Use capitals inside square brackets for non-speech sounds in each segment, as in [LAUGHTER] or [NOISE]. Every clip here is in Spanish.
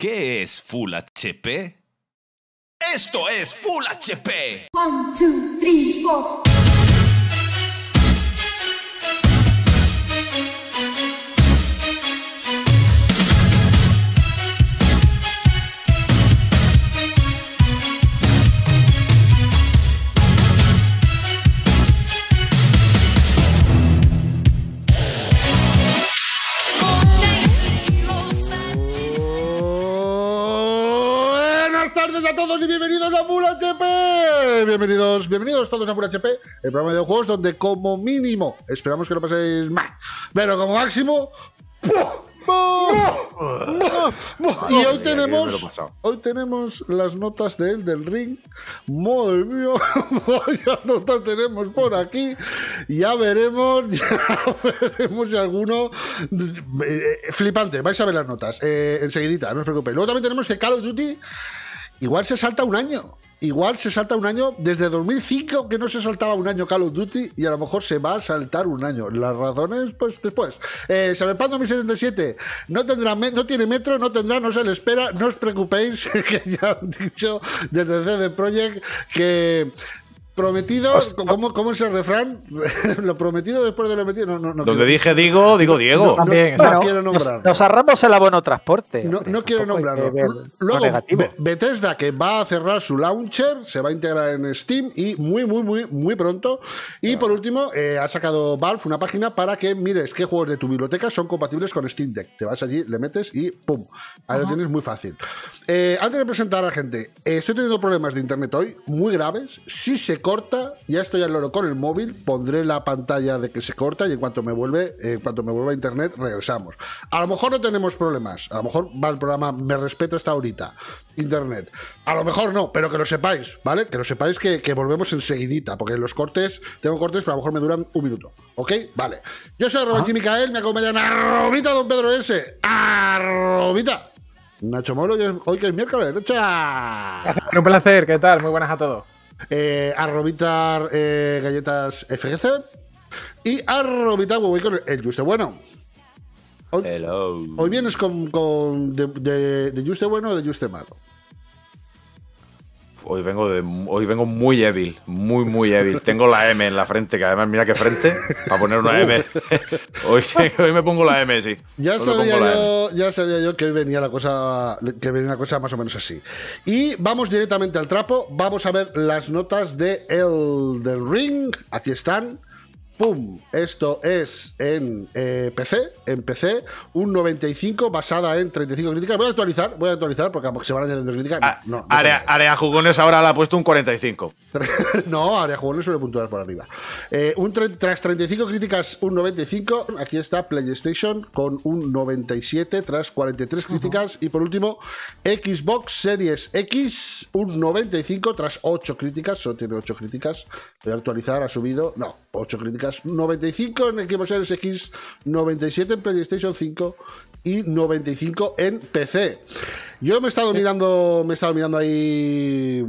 ¿Qué es full HP? Esto es full HP. 1 2 3 4 y bienvenidos a Full HP. Bienvenidos, bienvenidos todos a Full HP, el programa de juegos donde como mínimo, esperamos que lo paséis mal pero como máximo... y hoy tenemos hoy tenemos las notas de del ring madre mía [LAUGHS] ya notas tenemos por aquí ya veremos [LAUGHS] ya veremos si alguno eh, eh, flipante vais a ver las notas eh, enseguidita no os preocupéis luego también tenemos que Call of Duty Igual se salta un año. Igual se salta un año desde 2005 que no se saltaba un año Call of Duty y a lo mejor se va a saltar un año. Las razones, pues después. Eh, Cyberpunk 2077 no, tendrá no tiene metro, no tendrá, no se le espera. No os preocupéis, [LAUGHS] que ya han dicho desde CD Project que Prometido, ¿cómo, es el refrán? [LAUGHS] lo prometido después de lo metido. No, no, Donde dije digo, digo Diego. También, quiero nombrar. Nos, nos, el abono transporte. no, quiero nombrarlo. Luego, Bethesda, que va a cerrar su launcher, se va a integrar en Steam y muy, muy, muy, muy pronto. Y por último, eh, ha sacado Valve una página para que mires qué juegos de tu biblioteca son compatibles con Steam Deck. Te vas allí, le metes y ¡pum! Ahí lo tienes muy fácil. Eh, antes de presentar a la gente, eh, estoy teniendo problemas de internet hoy, muy graves. Sí se corta, ya estoy al loro con el móvil, pondré la pantalla de que se corta y en cuanto me vuelve, en cuanto me vuelva a internet, regresamos. A lo mejor no tenemos problemas, a lo mejor va el programa, me respeta hasta ahorita, internet. A lo mejor no, pero que lo sepáis, ¿vale? Que lo sepáis que, volvemos enseguidita, porque los cortes, tengo cortes, pero a lo mejor me duran un minuto, ¿ok? Vale. Yo soy Robert ¿Ah? Micael, me acompañan Robita, don Pedro S. Arrobita. Nacho Molo, hoy que es miércoles, noche. Un placer, ¿qué tal? Muy buenas a todos. Eh, arrobitar eh, galletas FGC y arrobitar huevo con el Juste Bueno. Hoy, vienes con, con de, de, de Juste Bueno o de Juste Malo hoy vengo de, hoy vengo muy débil, muy muy débil. [LAUGHS] Tengo la M en la frente, que además mira qué frente, para poner una M. [LAUGHS] hoy, me pongo la M, sí. Ya sabía, yo, que venía la cosa, que venía la cosa más o menos así. Y vamos directamente al trapo, vamos a ver las notas de Ring. Aquí están. ¡Pum! Esto es en eh, PC, en PC, un 95 basada en 35 críticas. Voy a actualizar, voy a actualizar porque se van críticas. Ah, no, no Area Jugones ahora le ha puesto un 45. [LAUGHS] no, Área Jugones suele puntuar por arriba. Eh, un tras 35 críticas, un 95. Aquí está PlayStation con un 97 tras 43 críticas. Y por último, Xbox Series X, un 95 tras 8 críticas. Solo tiene 8 críticas. Voy a actualizar, ha subido. No, 8 críticas 95 en Xbox Series X, 97 en PlayStation 5 y 95 en PC. Yo me he estado mirando, me he mirando ahí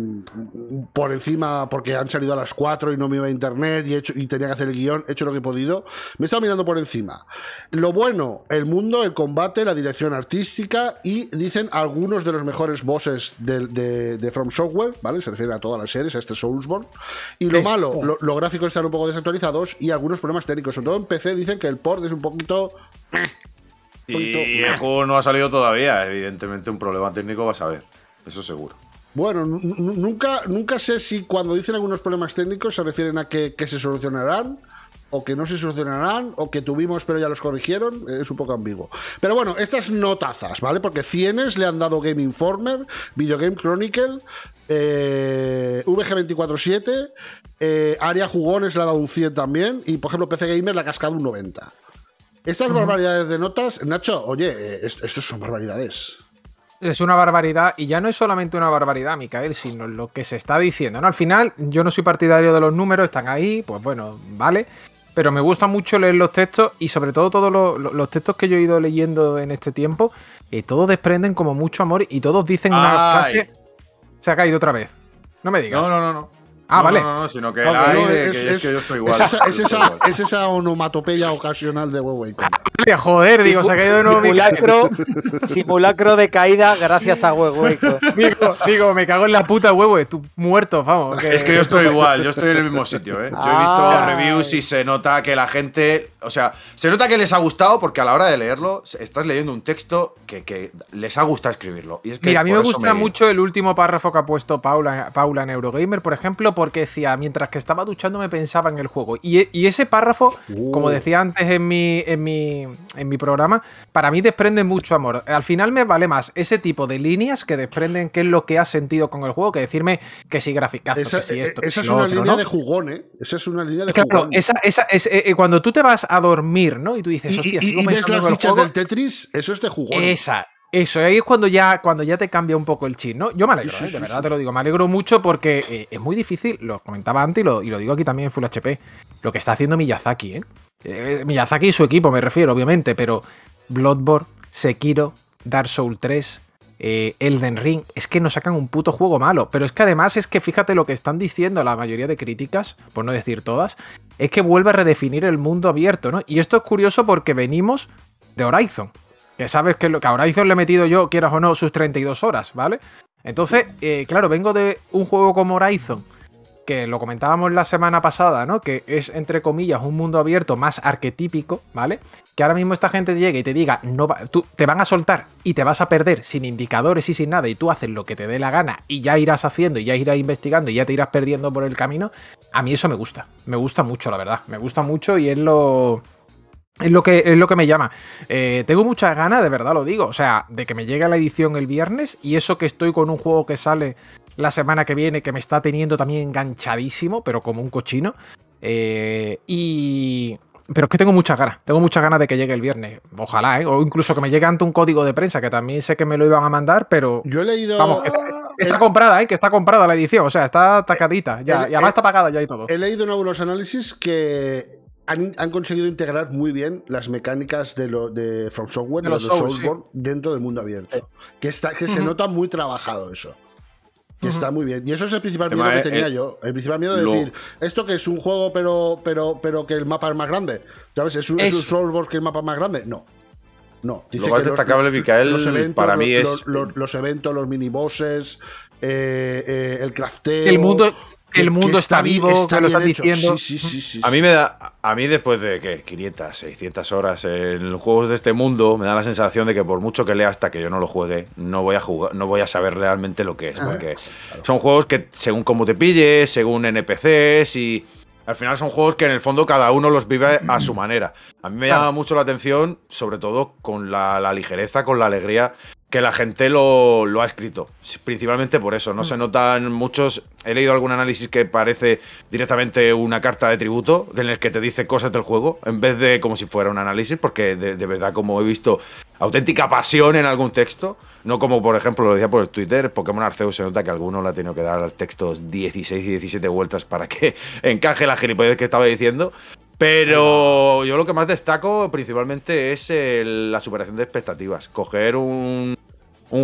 por encima porque han salido a las 4 y no me iba a internet y, hecho, y tenía que hacer el guión, he hecho lo que he podido. Me he estado mirando por encima. Lo bueno, el mundo, el combate, la dirección artística y dicen algunos de los mejores bosses de, From Software, ¿vale? Se refiere a todas las series, a este Soulsborne. Y lo malo, los gráficos están un poco desactualizados y algunos problemas técnicos, sobre todo en PC, dicen que el port es un poquito eh, y el juego no ha salido todavía, evidentemente un problema técnico vas a ver. Eso seguro. Bueno, nunca, nunca sé si cuando dicen algunos problemas técnicos se refieren a que, se solucionarán o que no se solucionarán o que tuvimos pero ya los corrigieron. Eh, es un poco ambiguo. Pero bueno, estas notazas, ¿vale? Porque cienes le han dado Game Informer, Video Game Chronicle, VG247, eh, eh Aria Jugones le ha dado un 100 también y por ejemplo PC Gamer le ha cascado un 90. Estas barbaridades de notas, Nacho, oye, eh, esto, son barbaridades. Es una barbaridad, y ya no es solamente una barbaridad, Micael, sino lo que se está diciendo. Al final, yo no soy partidario de los números, están ahí, pues bueno, vale. Pero me gusta mucho leer los textos y sobre todo todos los, textos que yo he ido leyendo en este tiempo, y todos desprenden como mucho amor y todos dicen una frase. Se ha caído otra vez. No me digas. no, no, no. Ah, vale. No, sino que, es, que, yo estoy igual. Es esa, onomatopeya ocasional de Huawei. Joder, digo, se ha caído en un simulacro, [LAUGHS] simulacro de caída gracias a Huawei. Digo, digo, me cago en la puta Huawei, tú muerto, vamos. Es que yo estoy igual, yo estoy en el mismo sitio, ¿eh? Yo he visto ah. reviews y se nota que la gente, o sea, se nota que les ha gustado porque a la hora de leerlo estás leyendo un texto que, les ha gustado escribirlo. Mira, a mí me gusta mucho el último párrafo que ha puesto Paula, Paula en Eurogamer, por ejemplo, porque decía, mientras que estaba duchando me pensaba en el juego. Y, e, ese párrafo, como uh. decía antes en mi, en, en mi programa, para mí desprende mucho amor. Al final me vale más ese tipo de líneas que desprenden qué es lo que has sentido con el juego que decirme que si graficazo, que si eh, esto. Esa es una línea de jugón, ¿eh? Esa es una línea de claro, jugón. Esa, esa, es, eh, eh, cuando tú te vas a dormir, ¿no? Y tú dices, hostia, y, como y, pensando del Tetris, eso es de jugón. Esa, eso, ahí es cuando ya, cuando ya te cambia un poco el chip, ¿no? Yo me alegro, ¿eh? de verdad te lo digo, me alegro mucho porque eh, es muy difícil, lo comentaba antes y lo, digo aquí también en Full HP, lo que está haciendo Miyazaki, ¿eh? ¿eh? Miyazaki y su equipo me refiero, obviamente, pero Bloodborne, Sekiro, Dark Souls 3, Elden Ring, es que nos sacan un puto juego malo, pero es que además es que fíjate lo que están diciendo la mayoría de críticas, por no decir todas, es que vuelve a redefinir el mundo abierto, ¿no? Y esto es curioso porque venimos de Horizon. Que sabes que, lo, que a Horizon le he metido yo, quieras o no, sus 32 horas, ¿vale? Entonces, eh, claro, vengo de un juego como Horizon, que lo comentábamos la semana pasada, ¿no? Que es, entre comillas, un mundo abierto más arquetípico, ¿vale? Que ahora mismo esta gente llegue y te diga, no va, tú, te van a soltar y te vas a perder sin indicadores y sin nada, y tú haces lo que te dé la gana y ya irás haciendo y ya irás investigando y ya te irás perdiendo por el camino. A mí eso me gusta, me gusta mucho, la verdad, me gusta mucho y es lo es lo, que, es lo que me llama. Eh, tengo muchas ganas, de verdad lo digo. O sea, de que me llegue la edición el viernes y eso que estoy con un juego que sale la semana que viene, que me está teniendo también enganchadísimo, pero como un cochino. Eh, y. Pero es que tengo muchas ganas, tengo muchas ganas de que llegue el viernes. Ojalá, ¿eh? O incluso que me llegue ante un código de prensa, que también sé que me lo iban a mandar, pero. Yo he leído. está, comprada, ¿eh? Que está comprada la edición, o sea, está eh, tacadita, ya, y además está pagada ya y todo. He leído en algunos análisis que han, conseguido integrar muy bien las mecánicas de, lo, de From Software, de los, dentro del mundo abierto. Que, está, que se nota muy trabajado eso. Que está muy bien. Y eso es el principal miedo que tenía eh, yo. El principal miedo de decir, esto que es un juego, pero, pero, pero que el mapa es más grande. ¿Sabes? ¿Es un, es un que el mapa es más grande? No. No. Dice lo destacable, para mí es. Los, eventos, los minibosses, eh, eh, el crafteo. El mundo, el mundo está, vivo, está lo están diciendo. a mí me da, a mí después de que 500, 600 horas en los juegos de este mundo, me da la sensación de que por mucho que lea hasta que yo no lo juegue, no voy a jugar, no voy a saber realmente lo que es, porque son juegos que según cómo te pilles, según NPCs y al final son juegos que en el fondo cada uno los vive a su [CLEARS THROAT] manera. A mí me llama mucho la atención, sobre todo con la ligereza, con la alegría que la gente lo, ha escrito. Principalmente por eso. No se mm. notan muchos. He leído algún análisis que parece directamente una carta de tributo en el que te dice cosas del juego, en vez de como si fuera un análisis, porque de, verdad, como he visto, auténtica pasión en algún texto. No como, por ejemplo, lo decía por el Twitter, Pokémon Arceus se nota que alguno le ha tenido que dar al texto 16 y 17 vueltas para que [LAUGHS] encaje la gilipollez que estaba diciendo. Pero yo lo que más destaco principalmente es la superación de expectativas. Coger un,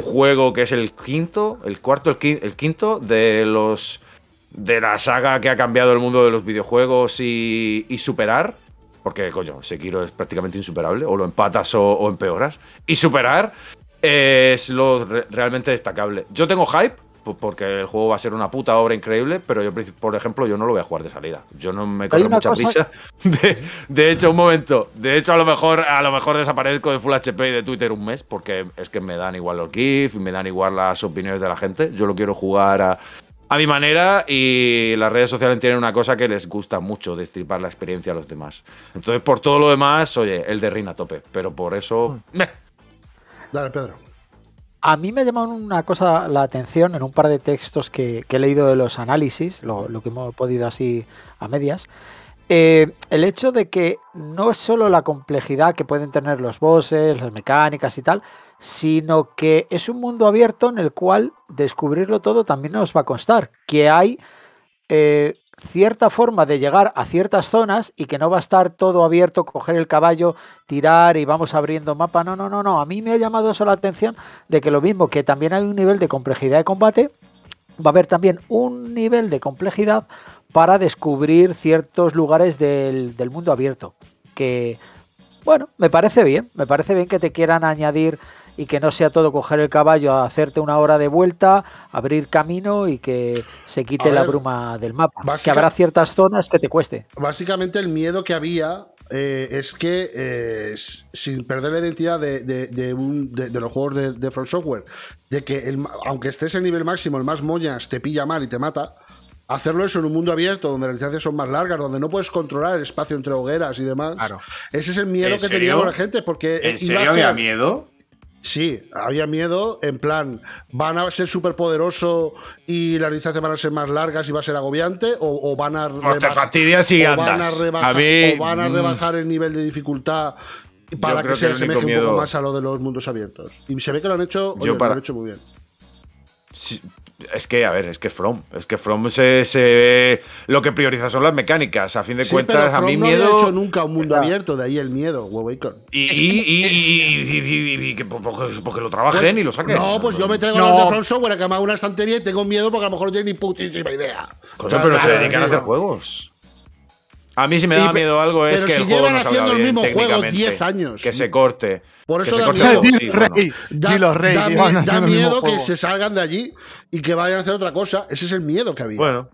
juego que es el quinto, el cuarto, el quinto, de los de la saga que ha cambiado el mundo de los videojuegos y, superar. Porque, coño, Sekiro es prácticamente insuperable. O lo empatas o, empeoras. Y superar es lo realmente destacable. Yo tengo hype porque el juego va a ser una puta obra increíble, pero yo, por ejemplo, yo no lo voy a jugar de salida. Yo no me corro mucha prisa. [LAUGHS] De, hecho, un momento. De hecho, a lo mejor, a lo mejor desaparezco de Full HP y de Twitter un mes, porque es que me dan igual los GIFs, me dan igual las opiniones de la gente. Yo lo quiero jugar a, mi manera y las redes sociales tienen una cosa que les gusta mucho, destripar la experiencia a los demás. Entonces, por todo lo demás, oye, el de Rina tope, pero por eso... Hmm. Dale, Pedro. A mí me ha llamado una cosa la atención en un par de textos que, he leído de los análisis, lo, que hemos podido así a medias. Eh, el hecho de que no es solo la complejidad que pueden tener los bosses, las mecánicas y tal, sino que es un mundo abierto en el cual descubrirlo todo también nos va a constar. Que hay eh, cierta forma de llegar a ciertas zonas y que no va a estar todo abierto, coger el caballo, tirar y vamos abriendo mapa. No, no, no, no. A mí me ha llamado eso la atención de que lo mismo que también hay un nivel de complejidad de combate, va a haber también un nivel de complejidad para descubrir ciertos lugares del, del mundo abierto. Que, bueno, me parece bien, me parece bien que te quieran añadir y que no sea todo coger el caballo, a hacerte una hora de vuelta, abrir camino y que se quite la bruma del mapa. Que habrá ciertas zonas que te cueste. Básicamente el miedo que había eh, es que eh, sin perder la identidad de, de, los juegos de, de Software, de que aunque estés en nivel máximo, el más moñas te pilla mal y te mata, hacerlo eso en un mundo abierto, donde las distancias son más largas, donde no puedes controlar el espacio entre hogueras y demás. Ese es el miedo que tenía la gente, porque ¿En eh, serio había miedo? Sí, había miedo, en plan, ¿van a ser súper poderosos y las distancias van a ser más largas y va a ser agobiante? ¿O, van a rebajar, y ¿O van a mm. rebajar el nivel de dificultad para que, se asemeje un poco más a lo de los mundos abiertos? Y se ve que lo han hecho, lo han hecho muy bien. Sí, es que, a ver, es que From. Es que From se, se lo que prioriza son las mecánicas. A fin de cuentas, a mí miedo. No he hecho nunca un mundo ah. abierto, de ahí el miedo, Y, y, y, que porque, lo trabajen pues, y lo saquen. No, pues yo me traigo no. los de From Software que me hago una estantería y tengo miedo porque a lo mejor no tiene ni putísima idea. pero se dedican a hacer juegos. A mí si me da miedo algo es que el juego el mismo juego 10 años. Que se corte. Por eso que da se miedo. da miedo que se salgan de allí y que vayan a hacer otra cosa. Ese es el miedo que había. Bueno,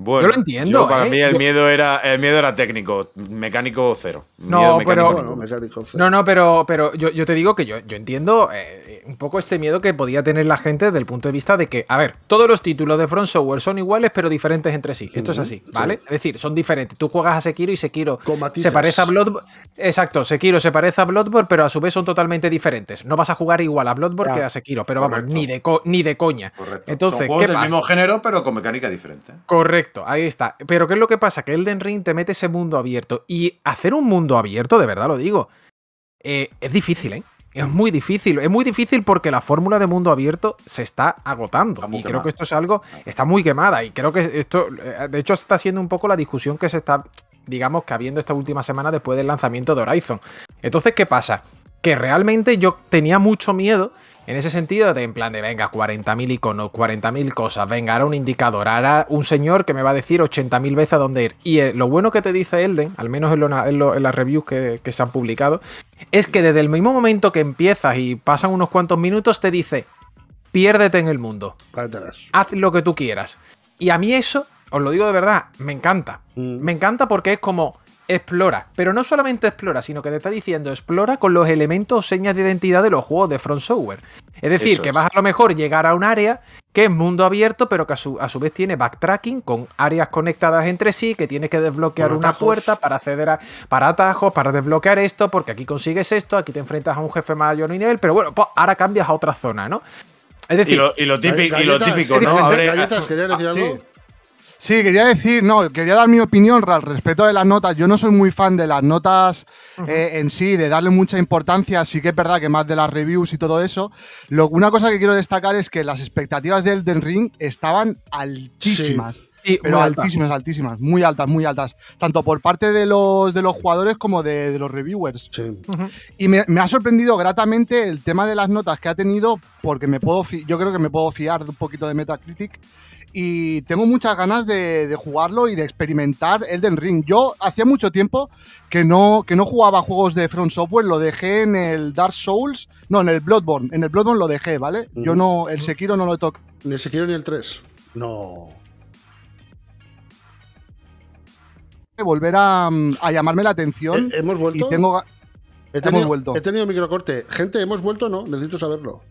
yo lo entiendo. para ¿eh? mí el miedo era el miedo era técnico, mecánico cero. No, pero mecánico, no, no, pero pero yo, te digo que yo, yo entiendo eh, un poco este miedo que podía tener la gente desde el punto de vista de que, a ver, todos los títulos de Front Software son iguales pero diferentes entre sí. Esto es así, ¿vale? Es decir, son diferentes. Tú juegas a Sekiro y Sekiro se parece a Bloodborne. Exacto, Sekiro se parece a Bloodborne, pero a su vez son totalmente diferentes. No vas a jugar igual a Bloodborne que a Sekiro, pero vamos, ni de ni de coña. Correcto. Entonces, son del mismo género pero con mecánica diferente. Correcto ahí está. Pero ¿qué es lo que pasa? Que Elden Ring te mete ese mundo abierto. Y hacer un mundo abierto, de verdad lo digo, eh, es difícil, ¿eh? Es muy difícil, es muy difícil porque la fórmula de mundo abierto se está agotando. y creo que esto es algo, está muy quemada. Y creo que esto, eh, de hecho, está siendo un poco la discusión que se está, digamos, que habiendo esta última semana después del lanzamiento de Horizon. Entonces, ¿qué pasa? Que realmente yo tenía mucho miedo en ese sentido, de en plan de, venga, 40.000 iconos, 40.000 cosas, venga, hará un indicador, hará un señor que me va a decir 80.000 veces a dónde ir. Y eh, lo bueno que te dice Elden, al menos en, las reviews que, se han publicado, es que desde el mismo momento que empiezas y pasan unos cuantos minutos, te dice, piérdete en el mundo. Haz lo que tú quieras. Y a mí eso, os lo digo de verdad, me encanta. Mm. Me encanta porque es como, explora, pero no solamente explora, sino que te está diciendo explora con los elementos o señas de identidad de los juegos de Front Software. Es decir, que vas a lo mejor llegar a un área que es mundo abierto, pero que a su, vez tiene backtracking con áreas conectadas entre sí, que tienes que desbloquear una puerta para acceder a para atajos, para desbloquear esto, porque aquí consigues esto, aquí te enfrentas a un jefe mayor nivel, pero bueno, pues ahora cambias a otra zona, ¿no? Es decir, y lo, típico, ¿no? Sí, quería decir, no, quería dar mi opinión al respecto de las notas. Yo no soy muy fan de las notas eh, en sí, de darle mucha importancia, sí que es verdad que más de las reviews y todo eso. una cosa que quiero destacar es que las expectativas de Elden Ring estaban altísimas. pero altísimas, altísimas, muy altas, muy altas. Tanto por parte de los, jugadores como de, los reviewers. Y me, ha sorprendido gratamente el tema de las notas que ha tenido, porque me puedo yo creo que me puedo fiar un poquito de Metacritic y tengo muchas ganas de, jugarlo y de experimentar Elden Ring. Yo hacía mucho tiempo que no, que no jugaba juegos de Front Software, lo dejé en el Dark Souls, no, en el Bloodborne, en el Bloodborne lo dejé, ¿vale? Yo no, el Sekiro no lo toco. Ni el Sekiro ni el 3. No. Volver mm, a, llamarme la atención. ¿E-, ¿Hemos vuelto? Y tengo... He tenido, vuelto. microcorte. Gente, ¿hemos vuelto o no? Necesito saberlo.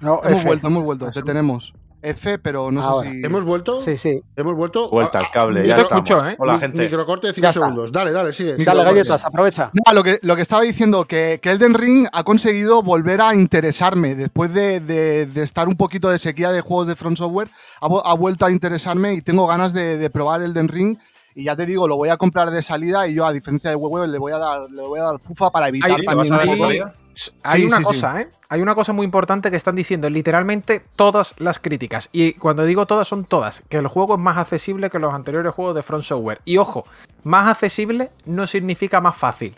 No, hemos vuelto, hemos vuelto, te tenemos. F, pero no sé si. ¿Hemos vuelto? Sí, sí. ¿Hemos vuelto? Vuelta al ah, cable, ah, ya escucho, ¿eh? Hola, gente. Microcorte de 5 segundos. Dale, dale, sigue. Dale galletas, aprovecha. lo que, estaba diciendo, que, Elden Ring ha conseguido volver a interesarme. Después de, estar un poquito de sequía de juegos de Front Software, ha, vuelto a interesarme y tengo ganas de, probar Elden Ring y ya te digo, lo voy a comprar de salida y yo a diferencia de huevo le voy a dar le voy a dar fufa para evitar Ahí, hay una cosa, ¿eh? Hay una cosa muy importante que están diciendo literalmente todas las críticas. Y cuando digo todas, son todas. Que el juego es más accesible que los anteriores juegos de Front Software. Y ojo, más accesible no significa más fácil.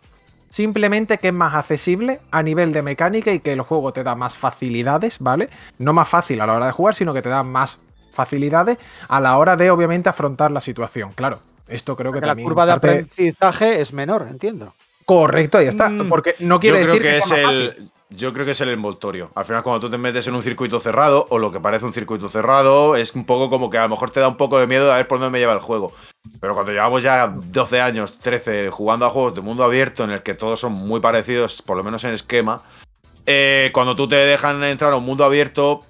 Simplemente que es más accesible a nivel de mecánica y que el juego te da más facilidades, ¿vale? No más fácil a la hora de jugar, sino que te da más facilidades a la hora de, obviamente, afrontar la situación. Claro, esto creo que la también. La curva de aprendizaje es menor, entiendo. Correcto, ya está. Mm. Porque no quiere yo creo que, es el. Yo creo que es el envoltorio. Al final, cuando tú te metes en un circuito cerrado, o lo que parece un circuito cerrado, es un poco como que a lo mejor te da un poco de miedo a ver por dónde me lleva el juego. Pero cuando llevamos ya 12 años, 13, jugando a juegos de mundo abierto, en el que todos son muy parecidos, por lo menos en esquema, eh, cuando tú te dejan entrar a un mundo abierto,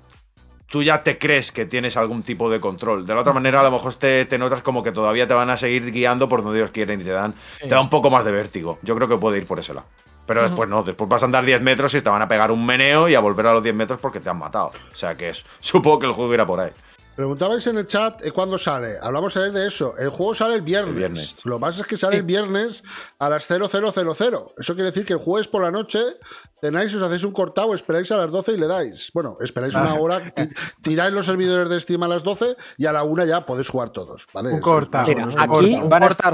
tú ya te crees que tienes algún tipo de control. De la otra manera, a lo mejor te, notas como que todavía te van a seguir guiando por donde dios quieren y te dan, te da un poco más de vértigo. Yo creo que puede ir por ese lado. Pero después no, después vas a andar 10 metros y te van a pegar un meneo y a volver a los 10 metros porque te han matado. O sea que es, [LAUGHS] supongo que el juego irá por ahí. Preguntabais en el chat eh, cuándo sale. Hablamos ayer de eso. El juego sale el viernes. Lo más es que sale el viernes a las 0000. Eso quiere decir que el jueves por la noche tenéis, os hacéis un cortado, esperáis a las 12 y le dais. Bueno, esperáis una hora, tiráis los servidores de Steam a las 12 y a la una ya podéis jugar todos. Un cortado. [LAUGHS] aquí van a estar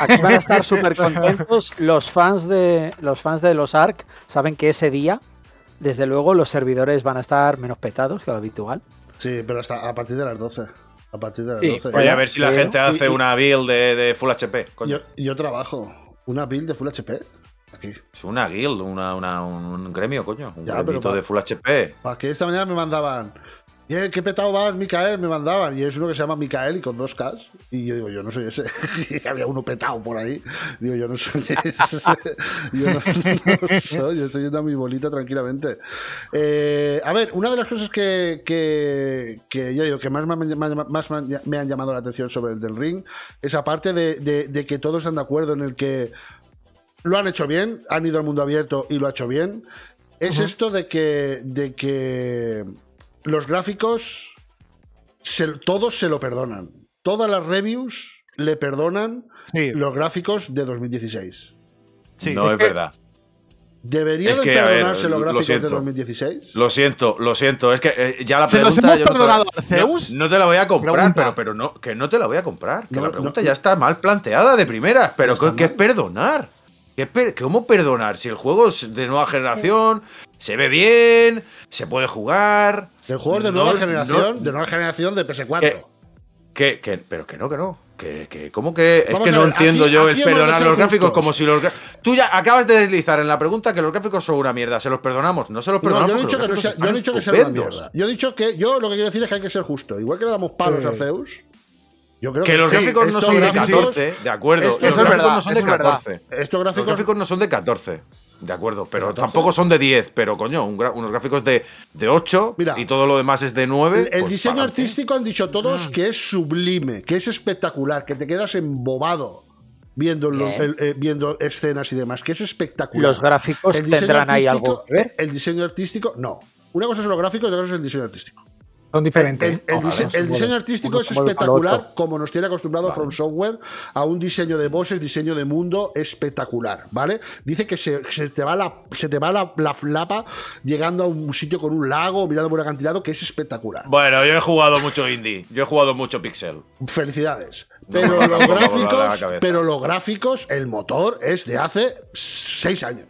aquí van a estar súper contentos. Los fans de los fans de los ARC saben que ese día desde luego los servidores van a estar menos petados que lo habitual. Sí, pero hasta a partir de las 12. A partir de las a ver si la gente hace una build de, Full HP. Yo, trabajo. ¿Una build de Full HP? Aquí. Es una guild, una, un gremio, coño. Un gremio de Full HP. ¿Para Esta mañana me mandaban. ¿Qué, petado vas, Micael? Me mandaban. Y es uno que se llama Micael y con dos Ks. Y yo digo, yo no soy ese. Y [LAUGHS] había uno petado por ahí. Digo, yo no soy ese. [LAUGHS] yo no, soy, yo estoy yendo a mi bolita tranquilamente. Eh, a ver, una de las cosas que, que, yo digo, que más, me han llamado la atención sobre el del ring, es aparte de, que todos están de acuerdo en el que lo han hecho bien, han ido al mundo abierto y lo ha hecho bien, es esto de que, de que los gráficos, todos se lo perdonan. Todas las reviews le perdonan los gráficos de 2016. no es, verdad. ¿Deberían perdonarse los gráficos de 2016? Lo siento, lo siento. Es que eh, ya la pregunta. perdonado no, te no, te la voy a comprar, pero, no, que no te la voy a comprar. Que la pregunta ya está mal planteada de primera. Pero ¿qué es perdonar? ¿Cómo perdonar? Si el juego es de nueva generación, se ve bien, se puede jugar. El juego de nueva generación, de nueva generación de PS4. Eh, que, pero que no, que no. Que, ¿Cómo que? es que no entiendo yo el perdonar los gráficos como si los. Tú ya acabas de deslizar en la pregunta que los gráficos son una mierda. Se los perdonamos. No se los perdonamos. yo, he dicho que yo he dicho que Yo he dicho que. Yo lo que quiero decir es que hay que ser justo. Igual que le damos palos a Zeus. Yo creo que, los gráficos no son de 14, de acuerdo. no son de 14. Estos gráficos no son de 14. De acuerdo, pero, tampoco son de 10, pero coño, unos gráficos de, de 8 y todo lo demás es de 9. El, pues diseño artístico han dicho todos mm. que es sublime, que es espectacular, que te quedas embobado viendo, eh, viendo escenas y demás, que es espectacular. ¿Los gráficos tendrán ahí algo que El diseño artístico, no. Una cosa es los gráficos y otra cosa es el diseño artístico. Son eh, diferentes. El, ah, diseño artístico es espectacular, como nos tiene acostumbrado From Software, a un diseño de bosses, diseño de mundo espectacular, ¿vale? Dice que se, te va, la, se te va la, flapa llegando a un sitio con un lago, mirando por un acantilado, que es espectacular. Bueno, yo he jugado mucho indie, yo he jugado mucho pixel. Felicidades. Pero los gráficos, pero los gráficos, el motor es de hace seis años.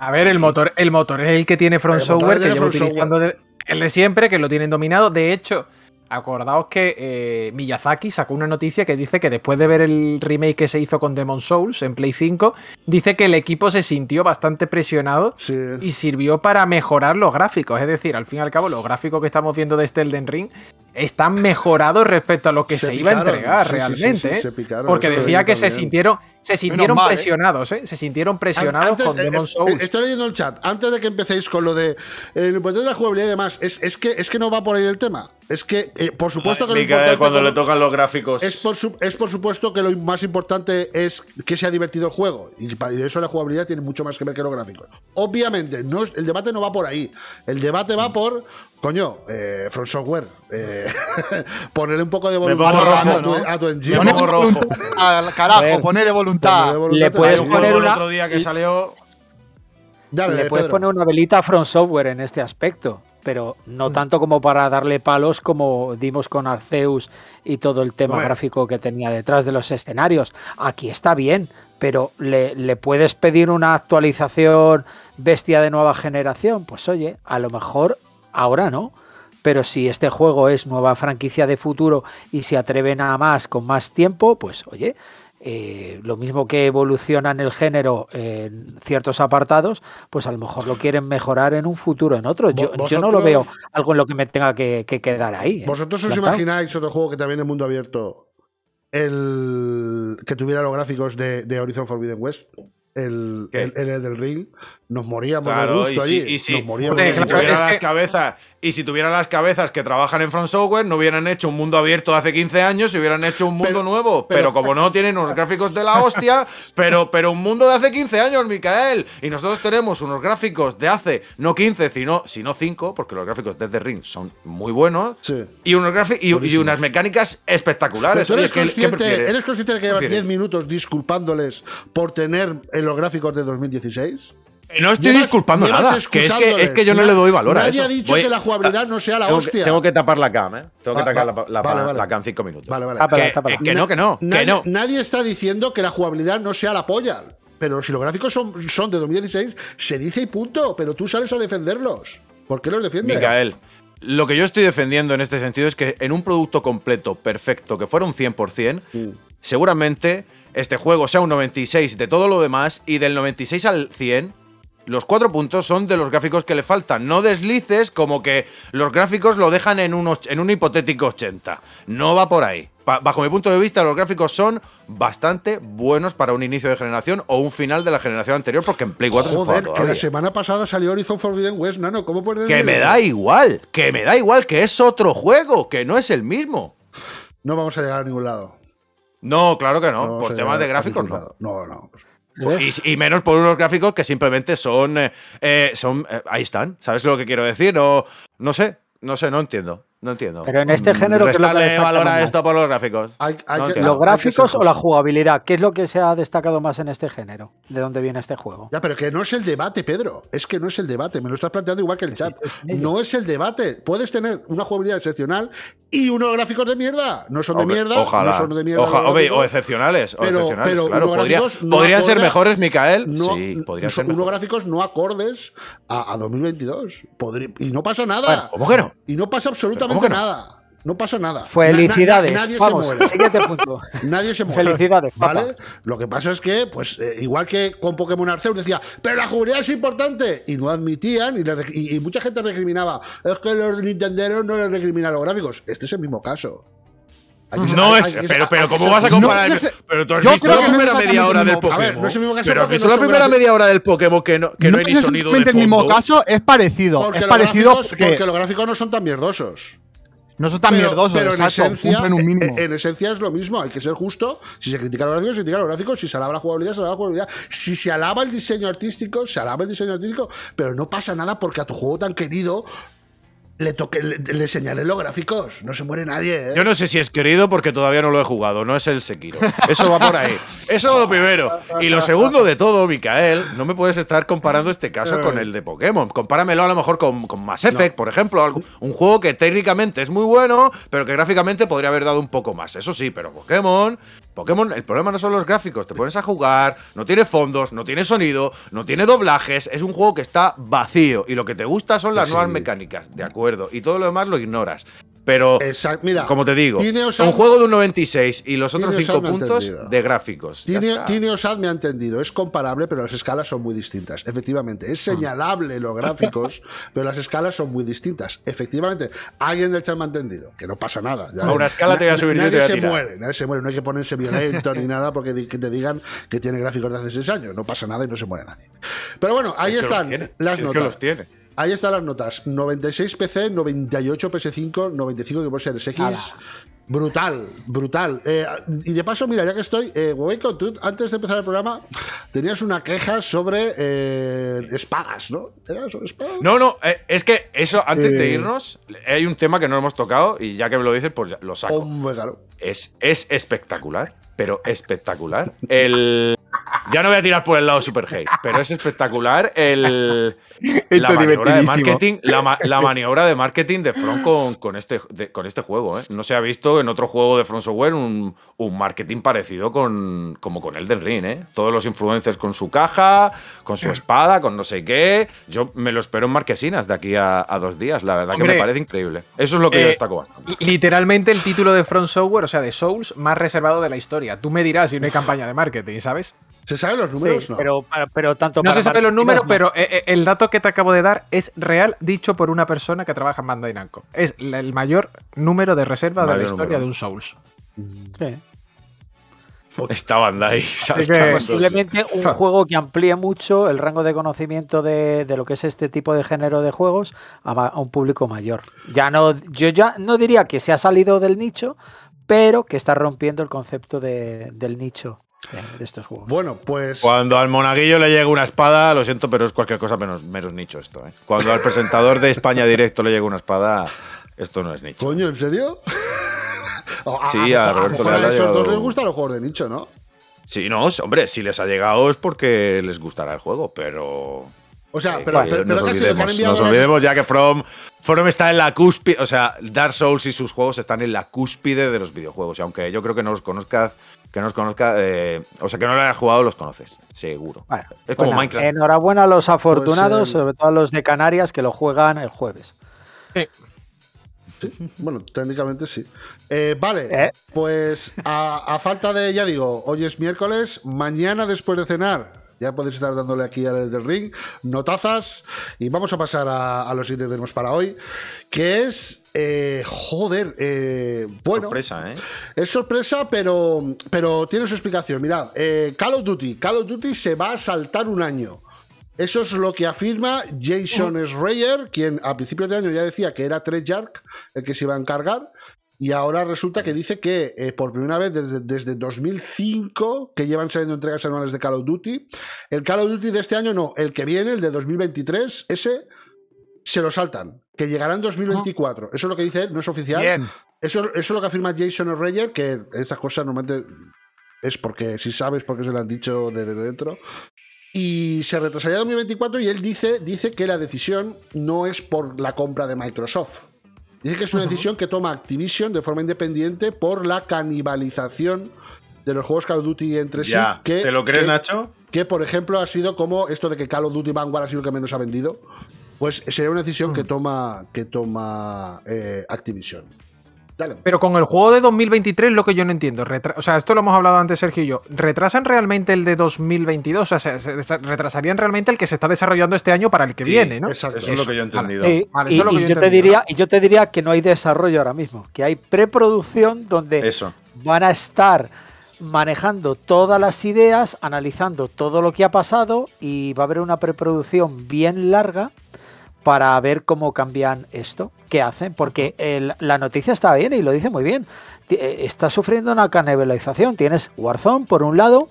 A ver, el motor, el motor es el que tiene Front Software, que lleva utilizando. El de siempre, que lo tienen dominado. De hecho, acordaos que eh, Miyazaki sacó una noticia que dice que después de ver el remake que se hizo con Demon Souls en Play 5, dice que el equipo se sintió bastante presionado y sirvió para mejorar los gráficos. Es decir, al fin y al cabo, los gráficos que estamos viendo de este Elden Ring están mejorados respecto a lo que se, iba a entregar realmente. ¿eh? porque decía que se sintieron, se sintieron ¿eh? presionados, eh. Se sintieron presionados con Demon Souls. Estoy leyendo el chat. Antes de que empecéis con lo de pues la jugabilidad y demás, es, es, que, es que no va por ahí el tema. Es que, eh, por supuesto que lo cuando le tocan los gráficos. Es por, supuesto que lo más importante es que sea divertido el juego. Y para eso la jugabilidad tiene mucho más que ver que los gráficos. Obviamente, no el debate no va por ahí. El debate va por Coño, eh, From Software, eh, [LAUGHS] ponerle un poco de voluntad a, tu, engine. carajo, poner de voluntad. Le puedes poner una... que salió... Dale, le puedes poner una velita a From Software en este aspecto pero no mm. tanto como para darle palos como dimos con Arceus y todo el tema gráfico que tenía detrás de los escenarios. Aquí está bien, pero ¿le, ¿le, puedes pedir una actualización bestia de nueva generación? Pues oye, a lo mejor ahora no. Pero si este juego es nueva franquicia de futuro y se atreven a más con más tiempo, pues oye, eh, lo mismo que evolucionan el género en ciertos apartados, pues a lo mejor lo quieren mejorar en un futuro en otro. Yo, no lo veo algo en lo que me tenga que, quedar ahí. ¿eh? ¿Vosotros os imagináis otro juego que también en mundo abierto el que tuviera los gráficos de, Horizon Forbidden West? El, el, el, del ring, nos moríamos de gusto y si, allí. nos las cabezas, tuvieran las cabezas que trabajan en Front Software, no hubieran hecho un mundo abierto hace 15 años y hubieran hecho un mundo nuevo. Pero, como no tienen unos gráficos de la hostia, pero, pero un mundo de hace 15 años, Micael. Y nosotros tenemos unos gráficos de hace, no 15, sino, sino 5, porque los gráficos de The Ring son muy buenos. Y, unos y, y, unas mecánicas espectaculares. eres, consciente, de que llevas 10 minutos disculpándoles por tener en eh, los gráficos de 2016? Eh, no estoy disculpando nada. Que es, que, yo no, le doy valor a Nadie ha dicho que la jugabilidad no sea la tengo hostia. tengo que tapar la cam, ¿eh? Tengo que tapar la, la, en cinco minutos. Vale, vale. que, no, que no, nadie, está diciendo que la jugabilidad no sea la polla. Pero si los gráficos son, son de 2016, se dice y punto. Pero tú sabes a defenderlos. ¿Por qué los defiendes? Micael, lo que yo estoy defendiendo en este sentido es que en un producto completo, perfecto, que fuera un 100%, mm. seguramente este juego sea un 96 de todo lo demás y del 96 al 100 los cuatro puntos son de los gráficos que le faltan. No deslices como que los gráficos lo dejan en un, en un hipotético 80. No va por ahí. bajo mi punto de vista, los gráficos son bastante buenos para un inicio de generación o un final de la generación anterior, porque en Play 4 Joder, que la semana pasada salió Horizon Forbidden West, nano. ¿Cómo puedes Que me da igual, que me da igual, que es otro juego, que no es el mismo. No vamos a llegar a ningún lado. No, claro que no. no por temas de gráficos, no. No, no. Pues y, menos por unos gráficos que simplemente son. Eh, eh, son eh, ahí están. ¿Sabes lo que quiero decir? o no sé, no sé, no entiendo. No entiendo. Pero en este género. ¿qué lo valora esto por los gráficos. ¿Los gráficos o la jugabilidad? ¿Qué es lo que se ha destacado más en este género? ¿De dónde viene este juego? Ya, pero que no es el debate, Pedro. Es que no es el debate. Me lo estás planteando igual que el chat. Este no es el debate. Puedes tener una jugabilidad excepcional y unos gráficos de mierda. No son de mierda. Ojalá. o excepcionales. Pero, excepcionales claro, podrían ser mejores, Micael. No, sí, podrían ser. Unos gráficos no acordes a, 2022. y no pasa nada. ¿Cómo que no? Y no pasa absolutamente no? nada. No pasa nada. Felicidades. nadie Vamos, se Siguiente punto. [LAUGHS] Felicidades. ¿Vale? Lo que pasa es que, pues, eh, igual que con Pokémon Arceus decía, pero la jugabilidad es importante. Y no admitían, y, mucha gente recriminaba. Es que los nintenderos no les recriminan los gráficos. Este es el mismo caso. No es, pero, pero ¿cómo vas a comparar? eso? pero tú has yo visto la primera media hora del Pokémon. ver, no es el mismo pero has visto la primera media hora del Pokémon que no, que no, hay ni sonido de fondo. el mismo caso, es parecido. Porque es parecido los gráficos, porque... los gráficos no son tan mierdosos. No son tan mierdosos, pero en, esencia, un eh, mínimo. Eh, en, esencia es lo mismo, hay que ser justo. Si se critica los gráficos, se critica los gráficos. Si se alaba la jugabilidad, se alaba la jugabilidad. Si se alaba el diseño artístico, se alaba el diseño artístico. Pero no pasa nada porque a tu juego tan querido le, toqué, le, señalé los gráficos. No se muere nadie. ¿eh? Yo no sé si es querido porque todavía no lo he jugado. No es el Sekiro. Eso va por ahí. Eso es lo primero. Y lo segundo de todo, Micael, no me puedes estar comparando este caso con el de Pokémon. Compáramelo a lo mejor con, con Mass Effect, por ejemplo. un juego que técnicamente es muy bueno, pero que gráficamente podría haber dado un poco más. Eso sí, pero Pokémon Pokémon, el problema no son los gráficos, te pones a jugar, no tiene fondos, no tiene sonido, no tiene doblajes, es un juego que está vacío y lo que te gusta son las nuevas mecánicas, de acuerdo, y todo lo demás lo ignoras. Pero, Mira, como te digo, un juego de un 96 y los otros 5 puntos de gráficos. Tineosat me ha entendido. Es comparable, pero las escalas son muy distintas. Efectivamente, es mm. señalable los gráficos, [LAUGHS] pero las escalas son muy distintas. Efectivamente, alguien del chat me ha entendido. Que no pasa nada. a una escala te voy a subir y te voy a se muere, nadie se muere. No hay que ponerse violento ni nada porque te digan que tiene gráficos de hace 6 años. No pasa nada y no se muere nadie. Pero bueno, ahí están las notas. los tiene. Ahí están las notas. 96 PC, 98 PS5, 95 Xbox Series X. Brutal, brutal. Eh, y de paso, mira, ya que estoy, eh, tú antes de empezar el programa tenías una queja sobre eh, espadas, ¿no? sobre espadas? No, no, eh, es que eso, antes de irnos, hay un tema que no hemos tocado y ya que me lo dices, pues lo saco. es, es espectacular, pero espectacular. El, ya no voy a tirar por el lado super hate, pero es espectacular el, la, maniobra de marketing, la, maniobra de marketing de Front con, este, con este juego. ¿eh? No se ha visto en otro juego de Front Software un, marketing parecido con, como con Elden Ring. ¿eh? Todos los influencers con su caja, con su espada, con no sé qué. Yo me lo espero en Marquesinas de aquí a, dos días. La verdad que me parece increíble. Eso es lo que yo eh, destaco bastante. Literalmente el título de Front Software, o sea, de Souls, más reservado de la historia. Tú me dirás si no hay campaña de marketing, ¿sabes? ¿Se saben los números? no. Pero, tanto no se saben los números, pero el dato que te acabo de dar es real, dicho por una persona que trabaja en Bandai Namco. Es el mayor número de reserva de la historia de un Souls. Sí. Esta Bandai. ¿sabes? es posiblemente un juego que amplíe mucho el rango de conocimiento de, lo que es este tipo de género de juegos a, un público mayor. Ya no, yo ya no diría que se ha salido del nicho, pero que está rompiendo el concepto del nicho de estos juegos. Bueno, pues. Cuando al monaguillo le llega una espada, lo siento, pero es cualquier cosa menos, menos nicho esto. ¿eh? Cuando al presentador de España Directo le llega una espada, esto no es nicho. Coño, ¿en serio? sí, [LAUGHS] a, Roberto le A esos dos les gustan los juegos de nicho, ¿no? Sí, no, hombre, si les ha llegado es porque les gustará el juego, pero. O sea, eh, pero, nos, olvidemos, nos olvidemos ya que From, From está en la cúspide. O sea, Dark Souls y sus juegos están en la cúspide de los videojuegos. Y aunque yo creo que no los conozcas, que nos conozca, eh, o sea, que no lo haya jugado, los conoces, seguro. es como Minecraft. Enhorabuena a los pues, afortunados, eh, sobre todo a los de Canarias, que lo juegan el jueves. Sí. bueno, técnicamente sí. Eh, vale, pues a, falta de, ya digo, hoy es miércoles, mañana después de cenar. Ya podéis estar dándole aquí al del ring, notazas, y vamos a pasar a, a los que tenemos para hoy, que es eh, joder, eh, bueno. Sorpresa, ¿eh? Es sorpresa, pero, pero tiene su explicación. Mirad, Call of Duty. Call of Duty se va a saltar un año. Eso es lo que afirma Jason quien a principios de año ya decía que era Treyarch el que se iba a encargar. Y ahora resulta que dice que por primera vez desde, desde, 2005 que llevan saliendo entregas anuales de Call of Duty, el Call of Duty de este año no, el que viene, el de 2023, ese se lo saltan, que llegará en 2024. Eso es lo que dice no es oficial. Eso, eso es lo que afirma Jason O'Reilly, que estas cosas normalmente es porque, si sabes, porque se lo han dicho desde dentro. Y se retrasaría 2024 y él dice, dice que la decisión no es por la compra de Microsoft. Dice que es una decisión que toma Activision de forma independiente por la canibalización de los juegos Call of Duty entre sí. que, ¿Te lo crees, Nacho? Que, por ejemplo, ha sido como esto de que Call of Duty Vanguard ha sido el que menos ha vendido. Pues sería una decisión que mm. toma, que toma eh, Activision. Pero con el juego de 2023 lo que yo no entiendo, o sea, esto lo hemos hablado antes Sergio y yo, ¿retrasan realmente el de 2022? O sea, retrasarían realmente el que se está desarrollando este año para el que viene, ¿no? Eso es lo que yo he entendido. y, yo, te diría, que no hay desarrollo ahora mismo, que hay preproducción donde van a estar manejando todas las ideas, analizando todo lo que ha pasado y va a haber una preproducción bien larga para ver cómo cambian esto, qué hacen, porque la noticia está bien y lo dice muy bien. Eh, está sufriendo una canibalización. Tienes Warzone por un lado,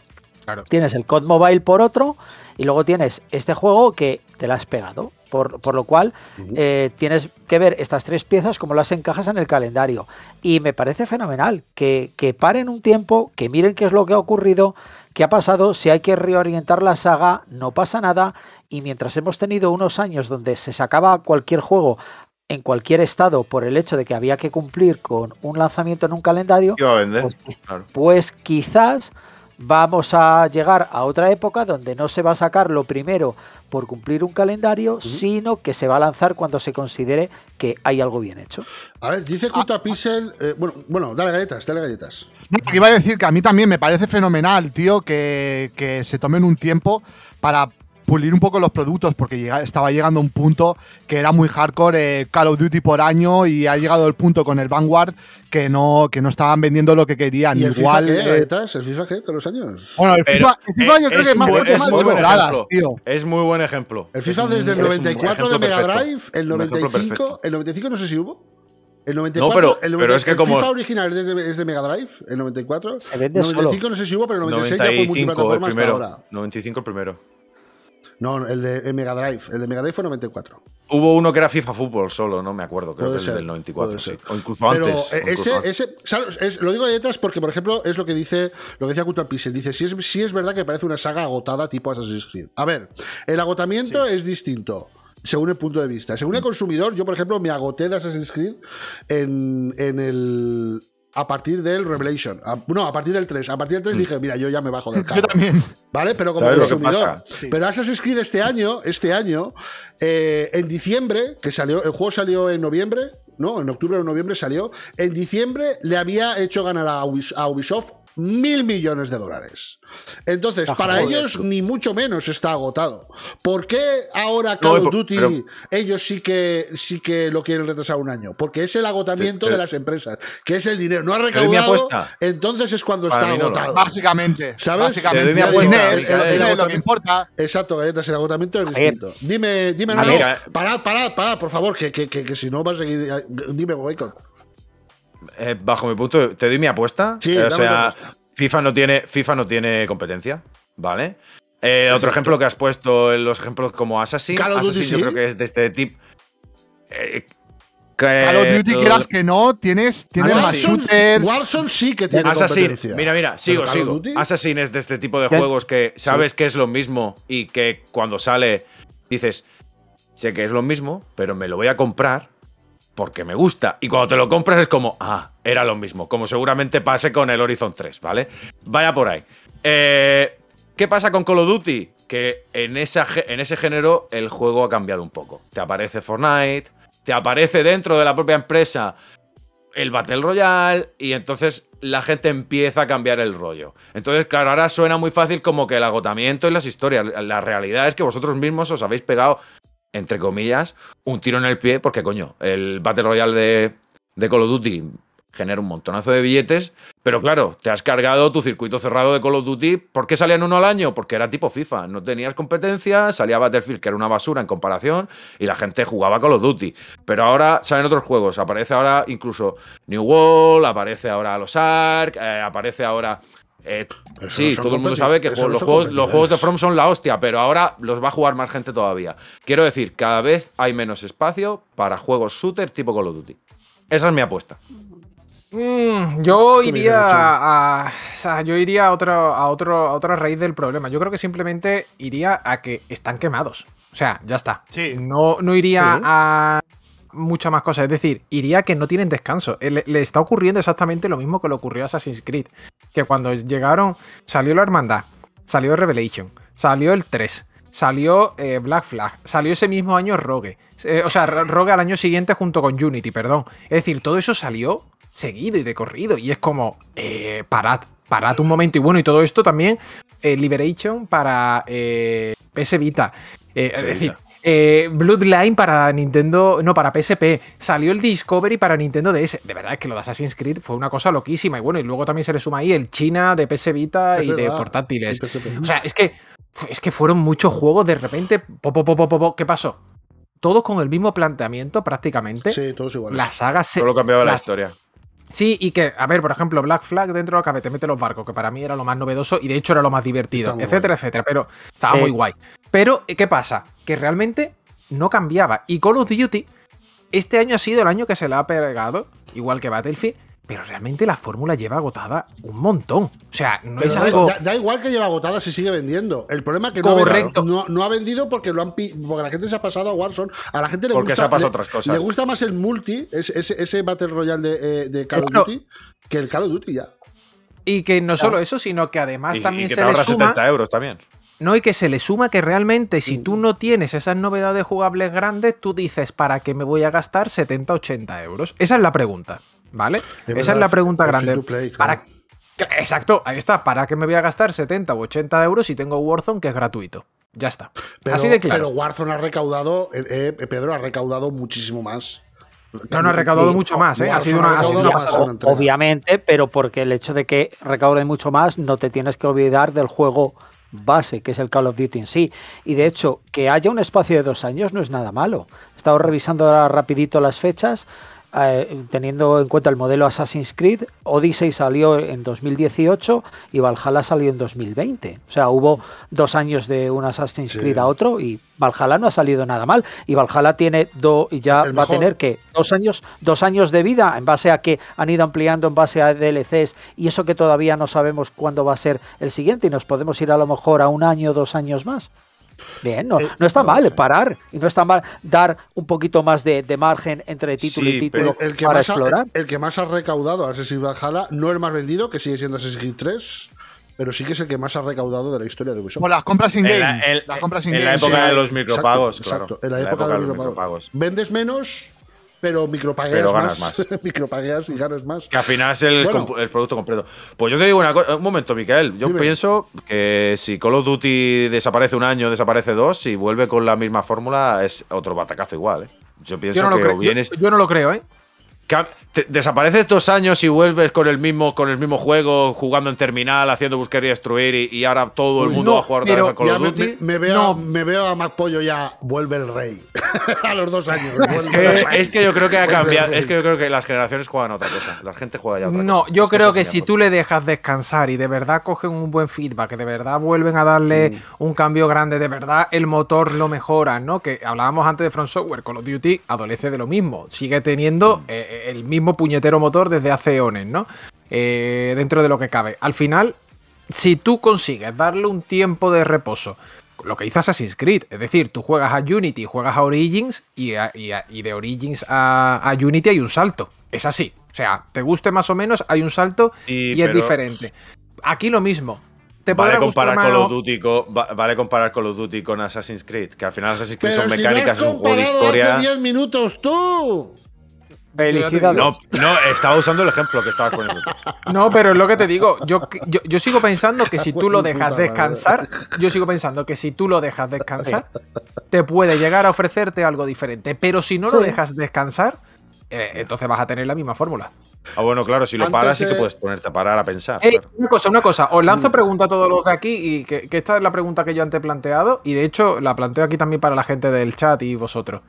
tienes el COD Mobile por otro, y luego tienes este juego que te la has pegado. Por, lo cual, eh, tienes que ver estas tres piezas como las encajas en el calendario. Y me parece fenomenal que, que paren un tiempo, que miren qué es lo que ha ocurrido, qué ha pasado, si hay que reorientar la saga, no pasa nada y mientras hemos tenido unos años donde se sacaba cualquier juego en cualquier estado por el hecho de que había que cumplir con un lanzamiento en un calendario, pues, quizás vamos a llegar a otra época donde no se va a sacar lo primero por cumplir un calendario, sino que se va a lanzar cuando se considere que hay algo bien hecho. A ver, dice Kuta ah. Pixel, eh, bueno, bueno, dale galletas, dale galletas. iba a decir que a mí también me parece fenomenal, tío, que, que se tomen un tiempo para pulir un poco los productos porque estaba llegando a un punto que era muy hardcore eh, Call of Duty por año y ha llegado el punto con el Vanguard que no, que no estaban vendiendo lo que querían. ¿Y el Igual, FIFA qué, eh, ¿El FIFA qué? ¿Todos los años? Bueno, el FIFA, el FIFA yo creo que más es, más muy buen tío. es muy buen ejemplo. El FIFA desde el 94 de Mega Drive, el 95, el 95 no sé si hubo. El 94, no, pero, el es que el FIFA original es de, es de, Mega Drive, el 94. El 95 no sé si hubo, pero el 96 ya fue multiplataforma hasta ahora. 95 el primero. No, el de Mega Drive. El de Mega Drive fue 94. Hubo uno que era FIFA Fútbol solo, no me acuerdo, creo que es del 94. O incluso e-, antes. Ese, lo digo de detrás porque, por ejemplo, es lo que dice lo que decía Dice: si es, si es verdad que parece una saga agotada tipo Assassin's Creed. A ver, el agotamiento es distinto según el punto de vista. Según el mm. consumidor, yo, por ejemplo, me agoté de Assassin's Creed en el, a partir del Revelation. no, a partir del 3. A partir del 3 mm. dije, mira, yo ya me bajo del [LAUGHS] carro. Yo también. ¿Vale? Pero como consumidor. Pero Assassin's Creed este año, este año, eh, en diciembre, que salió, el juego salió en noviembre, ¿no? En octubre o noviembre salió. En diciembre le había hecho ganar a Ubisoft mil millones de dólares. Entonces, ah, para ellos ni mucho menos está agotado. ¿Por qué ahora Call of Duty ellos sí que, sí que lo quieren retrasar un año? Porque es el agotamiento de las empresas, que es el dinero. No ha recaudado, entonces es cuando está agotado. Básicamente. ¿Sabes? Básicamente. Dinero, dinero, lo que importa. Exacto, galletas, el agotamiento es distinto. Dime, dime, no, parad, parad, parad, por favor, que, que, que, si no va a seguir. Dime, eh, bajo mi punto, te doy mi apuesta. Sí, eh, o sea, FIFA no tiene, FIFA no tiene competencia, ¿vale? Eh, otro ejemplo que has puesto, en los ejemplos como Assassin. Call yo creo que es de este tipo. Call of Duty, que no, tienes, tienes más shooters. Warzone sí que tiene competencia. Mira, mira, sigo, sigo. Assassin es de este tipo de juegos que sabes que es lo mismo y que cuando sale dices, sé que es lo mismo, pero me lo voy a comprar porque me gusta. Y cuando te lo compras es como, ah, era lo mismo, como seguramente pase con el Horizon 3, ¿vale? Vaya por ahí. Eh, ¿Qué pasa con Call of Duty? Que en, esa, en ese género el juego ha cambiado un poco. Te aparece Fortnite, te aparece dentro de la propia empresa el Battle Royale y entonces la gente empieza a cambiar el rollo. Entonces, claro, ahora suena muy fácil como que el agotamiento y las historias. La realidad es que vosotros mismos os habéis pegado entre comillas, un tiro en el pie, porque coño, el Battle Royale de, de Call of Duty genera un montonazo de billetes, pero claro, te has cargado tu circuito cerrado de Call of Duty. ¿Por qué salían uno al año? Porque era tipo FIFA, no tenías competencia, salía Battlefield, que era una basura en comparación, y la gente jugaba Call of Duty. Pero ahora salen otros juegos, aparece ahora incluso New World, aparece ahora Los Ark, eh, aparece ahora eh, sí, todo el mundo sabe que los, juegos, de From son la hostia, pero ahora los va a jugar más gente todavía. Quiero decir, cada vez hay menos espacio para juegos shooter tipo Call of Duty. Esa es mi apuesta. Mm, yo iría a, yo iría a a otro, otra raíz del problema. Yo creo que simplemente iría a que están quemados. O sea, ya está. Sí. No, no iría a muchas más cosas. Es decir, iría que no tienen descanso. Eh, le, está ocurriendo exactamente lo mismo que le ocurrió a Assassin's Creed. Que cuando llegaron, salió la Hermandad, salió Revelation, salió el 3, salió eh, Black Flag, salió ese mismo año Rogue. Eh, o sea, Rogue al año siguiente junto con Unity, perdón. Es decir, todo eso salió seguido y de corrido. Y es como, parad, parad un momento. Y bueno, y todo esto también, Liberation para PS Vita. es decir, eh, Bloodline para Nintendo, no, para PSP. Salió el Discovery para Nintendo DS. De verdad es que lo de Assassin's Creed fue una cosa loquísima. Y bueno, y luego también se le suma ahí el China de PS Vita y de portátiles. O sea, es que, es que fueron muchos juegos de repente. ¿Qué pasó? Todos con el mismo planteamiento prácticamente. Sí, todos iguales. La saga se. Solo cambiaba la, historia. Sí, y que, a ver, por ejemplo, Black Flag dentro de la cabeza te mete los barcos, que para mí era lo más novedoso y de hecho era lo más divertido, etcétera, etcétera, pero estaba muy eh, guay. Pero, ¿qué pasa? Que realmente no cambiaba. Y Call of Duty, este año ha sido el año que se le ha pegado, igual que Battlefield, pero realmente la fórmula lleva agotada un montón. O sea, no es algo. Da, igual que lleva agotada si sigue vendiendo. El problema es que no, Ha, vendido porque lo han la gente se ha pasado a Warzone. A la gente le porque gusta. Se otras cosas. Le gusta más el multi, ese, Battle Royale de, eh, Call of Duty, que el Call of Duty ya. Y que no solo eso, sino que además también y que se le suma, 70 euros también. No, y que se le suma que realmente si tú no tienes esas novedades jugables grandes, tú dices, ¿para qué me voy a gastar 70, 80 euros? Esa es la pregunta, ¿vale? Esa es la pregunta grande. Exacto, ahí está. ¿Para qué me voy a gastar 70 o 80 euros si tengo Warzone que es gratuito? Ya está. Pero, Así de Pero Warzone ha recaudado, eh, eh, Pedro ha recaudado muchísimo más. No, no ha recaudado mucho más, ¿eh? Ha sido una, ha sido una pasada. Obviamente, pero porque el hecho de que recaude mucho más, no te tienes que olvidar del juego base, que es el Call of Duty en sí. Y de hecho, que haya un espacio de dos años no es nada malo. He estado revisando ahora rapidito las fechas. Eh, teniendo en cuenta el modelo Assassin's Creed, Odyssey salió en 2018 y Valhalla salió en 2020. O sea, hubo dos años de un Assassin's Creed a otro y Valhalla no ha salido nada mal. Y Valhalla tiene do, y ya va a tener que dos años, dos años de vida en base a que han ido ampliando en base a DLCs y eso que todavía no sabemos cuándo va a ser el siguiente y nos podemos ir a lo mejor a un año, dos años más. Bien, no, eh, está mal parar y no está mal dar un poquito más de, margen entre título y título para explorar. Ha, el, que más ha recaudado, Assassin's Valhalla, no el más vendido, que sigue siendo Assassin's 3, pero sí que es el que más ha recaudado de la historia de Ubisoft. Bueno, las compras in-game. Las compras in En la época de los micropagos, exacto, claro. en la, época, de, los micropagos. Vendes menos, pero micropagueas más. [LAUGHS] micropagueas y ganas más. Que al final es el, producto completo. Pues yo te digo una cosa, un momento, Micael. Yo pienso que si Call of Duty desaparece un año, desaparece dos, y vuelve con la misma fórmula, es otro batacazo igual. ¿eh? Yo pienso que lo Vienes... yo, no lo creo, ¿eh? desapareces dos años y vuelves con el mismo con el mismo juego, jugando en terminal, haciendo buscar y destruir, y, ahora todo el mundo va a jugar otra vez con me, me, veo, me veo a Mac Pollo ya, vuelve el rey. [LAUGHS] a los dos años. Es que, es que, yo creo que ha cambiado. Es que yo creo que las generaciones juegan otra cosa. La gente juega ya otra no, cosa. No, yo creo que, si tú le dejas descansar y de verdad cogen un buen feedback, de verdad vuelven a darle mm. un cambio grande, de verdad el motor lo mejora, ¿no? Que hablábamos antes de Front Software, Call of Duty adolece de lo mismo. Sigue teniendo. Mm. Eh, el mismo puñetero motor desde hace eones, ¿no? Eh, dentro de lo que cabe. Al final, si tú consigues darle un tiempo de reposo, lo que hizo Assassin's Creed, es decir, tú juegas a Unity, juegas a Origins y, de Origins a, Unity hay un salto. Es así. O sea, te guste más o menos, hay un salto y es diferente. Aquí lo mismo. Te vale comparar con of Duty con, vale comparar Call of Duty con Assassin's Creed, que al final Assassin's Creed son mecánicas, es un juego de historia. 10 minutos tú. Felicidades. No, estaba usando el ejemplo que estabas poniendo. No, pero es lo que te digo. Yo, yo, sigo pensando que si tú lo dejas descansar, yo sigo pensando que si tú lo dejas descansar, te puede llegar a ofrecerte algo diferente. Pero si no lo dejas descansar, eh, entonces vas a tener la misma fórmula. Ah, bueno, claro, si lo paras, sí que puedes ponerte a parar a pensar. Eh, una cosa, una cosa, os lanzo mm. pregunta a todos los de aquí, y que, que esta es la pregunta que yo antes he planteado, y de hecho la planteo aquí también para la gente del chat y vosotros.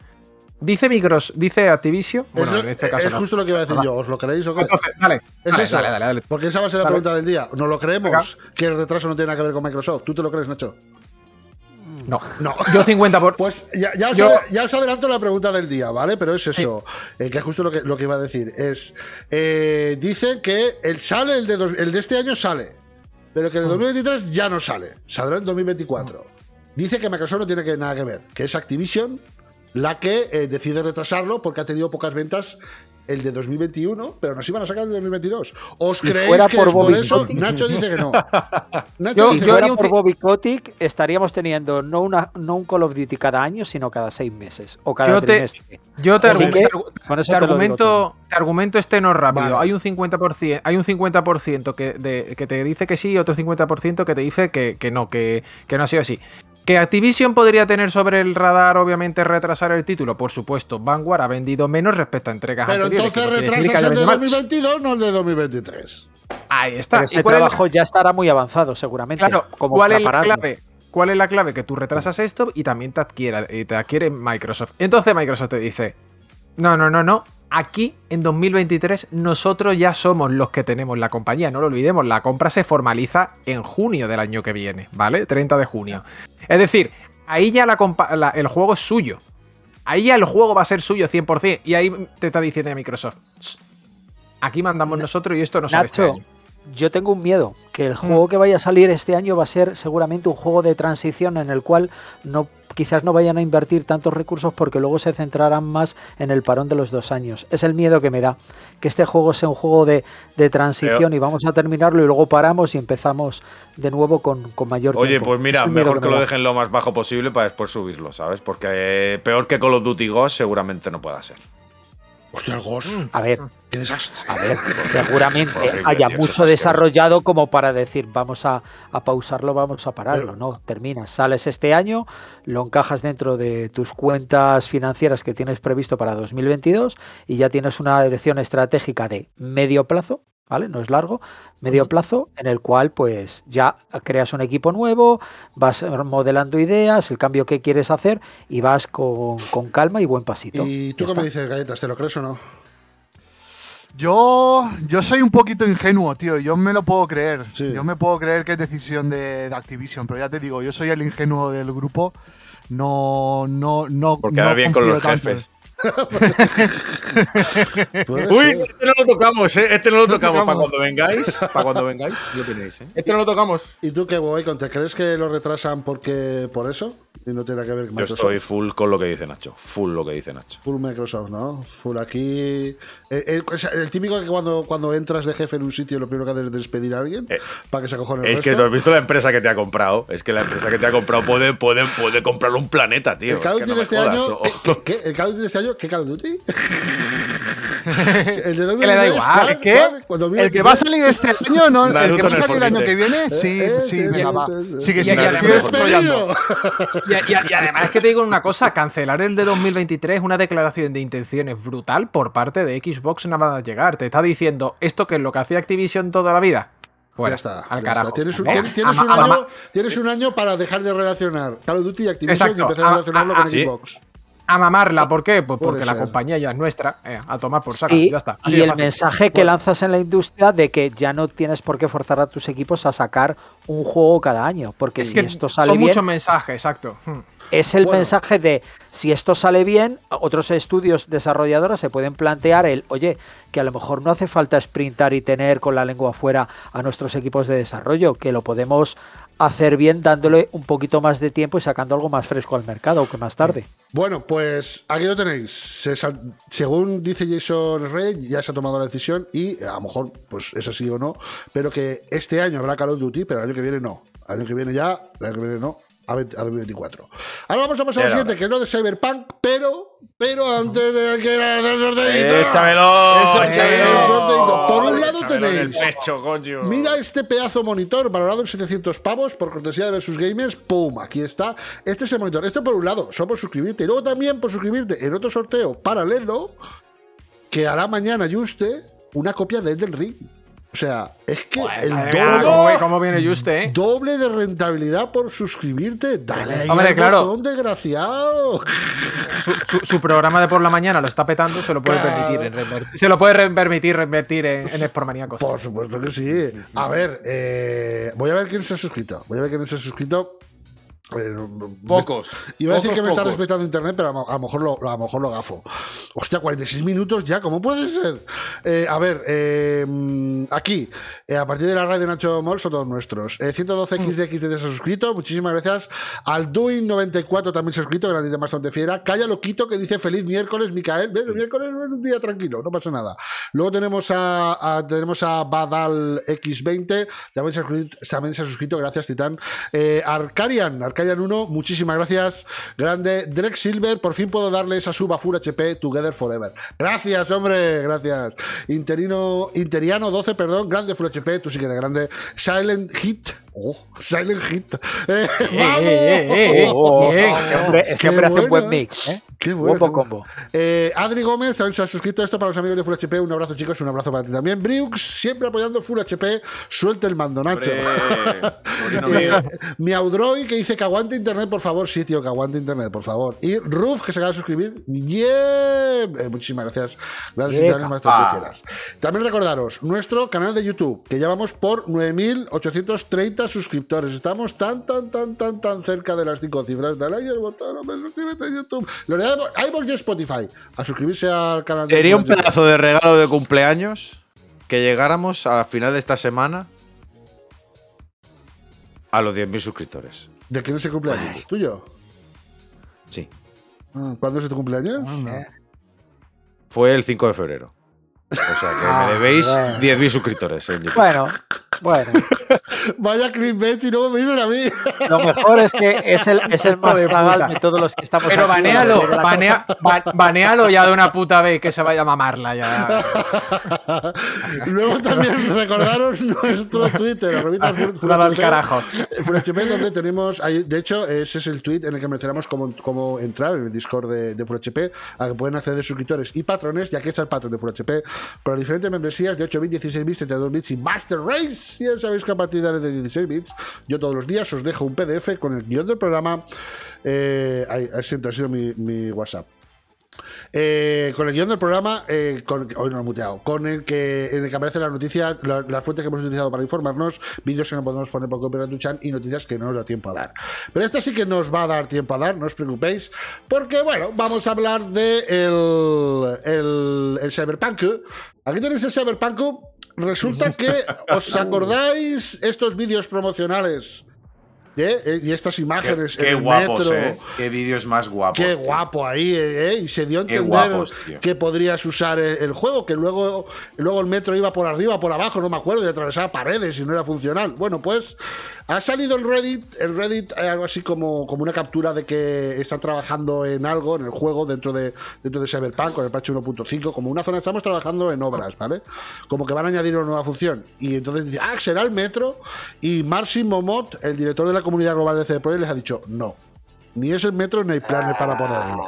Dice Micros, dice Activision. Bueno, en este caso es justo lo que iba a decir yo. ¿Os lo creéis o qué? dale, dale, dale, dale, Porque esa va a ser la pregunta del día. ¿No lo creemos? Que el retraso no tiene nada que ver con Microsoft. ¿Tú te lo crees, Nacho? No, no. Yo 50 por. Pues ya, os, adelanto la pregunta del día, ¿vale? Pero es eso. Eh, que es justo lo que, iba a decir. Es. Eh, dice que el sale, el de, este año sale. Pero que el de 2023 mm. ya no sale. Saldrá en 2024. Mm. Dice que Microsoft no tiene nada que ver. Que es Activision la que eh, decide retrasarlo porque ha tenido pocas ventas el de 2021, pero nos iban a sacar el de 2022. ¿Os creéis que por eso? Nacho dice que no. [LAUGHS] yo, yo por Bobby estaríamos teniendo no, una, no un Call of Duty cada año, sino cada seis meses o cada yo trimestre. Te, argumento, argumento, este no rápido. Hay un 50%, hay un 50 que, te dice que sí y otro 50% que te dice que, no, que no ha sido así. ¿Que Activision podría tener sobre el radar, obviamente, retrasar el título? Por supuesto, Vanguard ha vendido menos respecto a entregas Pero anteriores. Pero entonces retrasas el de 2022, no el de 2023. Ahí está. Y ese trabajo ya estará muy avanzado, seguramente. Claro, como ¿cuál es la clave? ¿Cuál es la clave? Que tú retrasas esto y también te eh, te adquiere Microsoft. Entonces Microsoft te dice: No, no, no, no aquí en 2023 nosotros ya somos los que tenemos la compañía, no lo olvidemos, la compra se formaliza en junio del año que viene, ¿vale? 30 de junio. Es decir, ahí ya la el juego es suyo. Ahí ya el juego va a ser suyo 100%. Y ahí te está diciendo Microsoft, aquí mandamos nosotros y esto no se yo tengo un miedo, que el mm. juego que vaya a salir este año va a ser seguramente un juego de transición en el cual no quizás no vayan a invertir tantos recursos porque luego se centrarán más en el parón de los dos años. Es el miedo que me da, que este juego sea un juego de, transición y vamos a terminarlo y luego paramos y empezamos de nuevo con, con mayor Oye, pues mira, mejor que, lo dejen lo más bajo posible para después subirlo, ¿sabes? Porque eh, peor que Call of Duty Ghost seguramente no pueda ser. Hostia, el mm. A ver. desastre. A ver, seguramente haya mucho desarrollado como para decir, vamos a, pausarlo, vamos a pararlo. no, terminas, sales este año, lo encajas dentro de tus cuentas financieras que tienes previsto para 2022 y ya tienes una dirección estratégica de medio plazo ¿vale? No es largo, medio plazo, en el cual pues ya creas un equipo nuevo, vas eh, modelando ideas, el cambio que quieres hacer y vas con, con calma y buen pasito. ¿Y tú qué me dices, Galletas? ¿Te lo crees o no? Yo, yo soy un poquito ingenuo, tío. Yo me lo puedo creer. Yo me puedo creer que es decisión de, Activision, pero ya te digo, yo soy el ingenuo del grupo. No, no, no. Porque bien con los jefes. Uy, este no lo tocamos, ¿eh? Este no lo tocamos. Para cuando vengáis, para cuando vengáis, lo tenéis, ¿eh? [LAUGHS] Este no lo tocamos. ¿Y tú qué, voy ¿Te crees que lo retrasan porque por eso? Yo estoy full con lo que dice Nacho. Full lo que dice Nacho. Full Microsoft, ¿no? Full aquí. Eh, eh, el, típico que cuando, cuando entras de jefe en un sitio, lo primero que haces es despedir a alguien eh, para que se acojone el Es que has visto la empresa que te ha comprado. Es que la empresa que te ha comprado puede, puede, puede comprar un planeta, tío. El Call de este año. ¿Qué Call of Duty de este año? ¿Qué Call of Duty? [LAUGHS] el de 2023. da igual. ¿El qué? El que va a salir este año, no. el que va a salir el año que viene, eh, eh, sí, sí, venga, va. Sigue, Y, además es que te digo una cosa: cancelar el de 2023 una declaración de intenciones brutal por parte de Xbox nada a llegar. Te está diciendo esto que es lo que hacía Activision toda la vida. Bueno, ya está. Al carajo. Tienes, un, ¿eh? año, tienes, un año, para dejar de relacionar Call of Duty y Activision y empezar a ah, relacionarlo ah, con ah, Xbox a mamarla. ¿Por qué? Pues porque la compañía ya es nuestra. Eh, a tomar por saco. y ya está. y el mensaje que lanzas en la industria de que ya no tienes por qué forzar a tus equipos a sacar un juego cada año. Porque si esto sale son bien. mucho mensaje, exacto. Hmm. Es el mensaje de si esto sale bien, otros estudios desarrolladores se pueden plantear el, oye, que a lo mejor no hace falta sprintar y tener con la lengua afuera a nuestros equipos de desarrollo, que lo podemos hacer bien dándole un poquito más de tiempo y sacando algo más fresco al mercado, aunque más tarde. Bueno, pues aquí lo tenéis. según dice Jason Rey, ya se ha tomado la decisión y a lo mejor pues es así o no, pero que este año habrá Call of Duty, pero el año que viene no. El año que viene ya, el año que viene no. A, 2024. Ahora vamos a pasar al siguiente, que no de Cyberpunk, pero pero antes de que. ¡Échamelo! ¡Échamelo! Mira este pedazo monitor valorado en 700 pavos por cortesía de Versus Gamers. ¡Pum! Aquí está. Este es el monitor. este por un lado, solo por suscribirte. Y luego también por suscribirte en otro sorteo paralelo que hará mañana Juste una copia de del Ring. O sea, es que el doble, ¿eh? Doble de rentabilidad por suscribirte. Dale ahí Hombre, claro. desgraciado. Su, programa de por la mañana lo está petando, se lo puede permitir en Se lo puede permitir reinvertir en, en pues, Por supuesto que sí. A ver, eh, voy a ver quién se ha suscrito. Voy a ver quién se ha suscrito. Eh, pocos. iba a decir que me está respetando internet, pero a, lo mejor lo, a lo mejor lo gafo. Hostia, 46 minutos ya, ¿cómo puede ser? Eh, a ver, eh, aquí, a partir de la radio Nacho Mol son todos nuestros. 112 se de suscrito, muchísimas gracias. Al 94 también se suscrito, la más bastante Fiera. Calla Loquito que dice feliz miércoles, Micael. miércoles es un día tranquilo, no pasa nada. Luego tenemos a, tenemos a Badal X20, también se, se ha suscrito, gracias Titán. Arcarian, Arcarian callan uno, muchísimas gracias, grande. Drex Silver, por fin puedo darle esa suba a Full HP Together Forever. Gracias, hombre, gracias. Interino, Interiano 12, perdón, grande Full HP, tú sí que grande. Silent Hit. Silent Hit. es que hombre, hace un buen mix, Qué bueno. combo. Eh, Adri Gómez también se ha suscrito esto para los amigos de Full HP. Un abrazo, chicos, un abrazo para ti también. Briux, siempre apoyando Full HP. Suelta el mando, Nacho. [LAUGHS] Mi que dice que aguante internet, por favor. Sitio que aguante internet, por favor. Y Ruf, que se acaba de suscribir. Eh, muchísimas gracias. Gracias, también, también recordaros nuestro canal de YouTube, que ya vamos por 9.830 suscriptores. Estamos tan, tan, tan, tan, tan cerca de las cinco cifras. Dale ahí botón, suscríbete a YouTube. Lo iVoox y Spotify a suscribirse al canal. de Sería un pedazo de regalo de cumpleaños que llegáramos al final de esta semana a los 10.000 suscriptores. ¿De quién es el cumpleaños? ¿Tuyo? Sí. Ah, ¿Cuándo es tu cumpleaños? Ah, Fue el 5 de febrero. O sea que me ah, debéis 10.000 suscriptores en Bueno, bueno. [LAUGHS] Vaya Chris y luego me dicen a mí. Lo mejor es que es el, es el más de todos los que estamos Pero banealo, banealo ya de una puta vez que se vaya a mamarla ya. [LAUGHS] luego también recordaron [LAUGHS] nuestro Twitter, arrobita al carajo. donde tenemos, de hecho, ese es el tweet en el que mencionamos cómo, entrar en el Discord de, de a que pueden acceder suscriptores y patrones, ya que está el patrón de FullHP con las diferentes membresías de 8 bits, 16 bits, 32 bits y Master Race si ya sabéis que a partir de 16 bits, yo todos los días os dejo un PDF con el guión del programa. Eh, siento, ha sido mi, WhatsApp. Eh, con el guión del programa, eh, hoy no lo he muteado, con el que en el que aparece la noticia, la, fuente que hemos utilizado para informarnos, vídeos que no podemos poner por tu chan y noticias que no nos da tiempo a dar. Pero esta sí que nos va a dar tiempo a dar, no os preocupéis, porque bueno, vamos a hablar de el, el, el Cyberpunk. Aquí tenéis el Cyberpunk Resulta que, ¿os [LAUGHS] acordáis estos vídeos promocionales? Eh, y estas imágenes. Qué, eh, Qué vídeos más guapos. Qué guapo ahí, eh, ¿eh? Y se dio a entender que podrías usar el, juego, que luego, luego el metro iba por arriba, por abajo, no me acuerdo, y atravesaba paredes y no era funcional. Bueno, pues ha salido el Reddit, el Reddit hay algo así como, como una captura de que están trabajando en algo, en el juego, dentro de, dentro de Cyberpunk, con el parche 1.5, como una zona, estamos trabajando en obras, ¿vale? Como que van a añadir una nueva función. Y entonces dice, ah, será el metro. Y Marcin Momot, el director de la comunidad global de CD Projekt, les ha dicho, no, ni es el metro ni hay planes para ponerlo.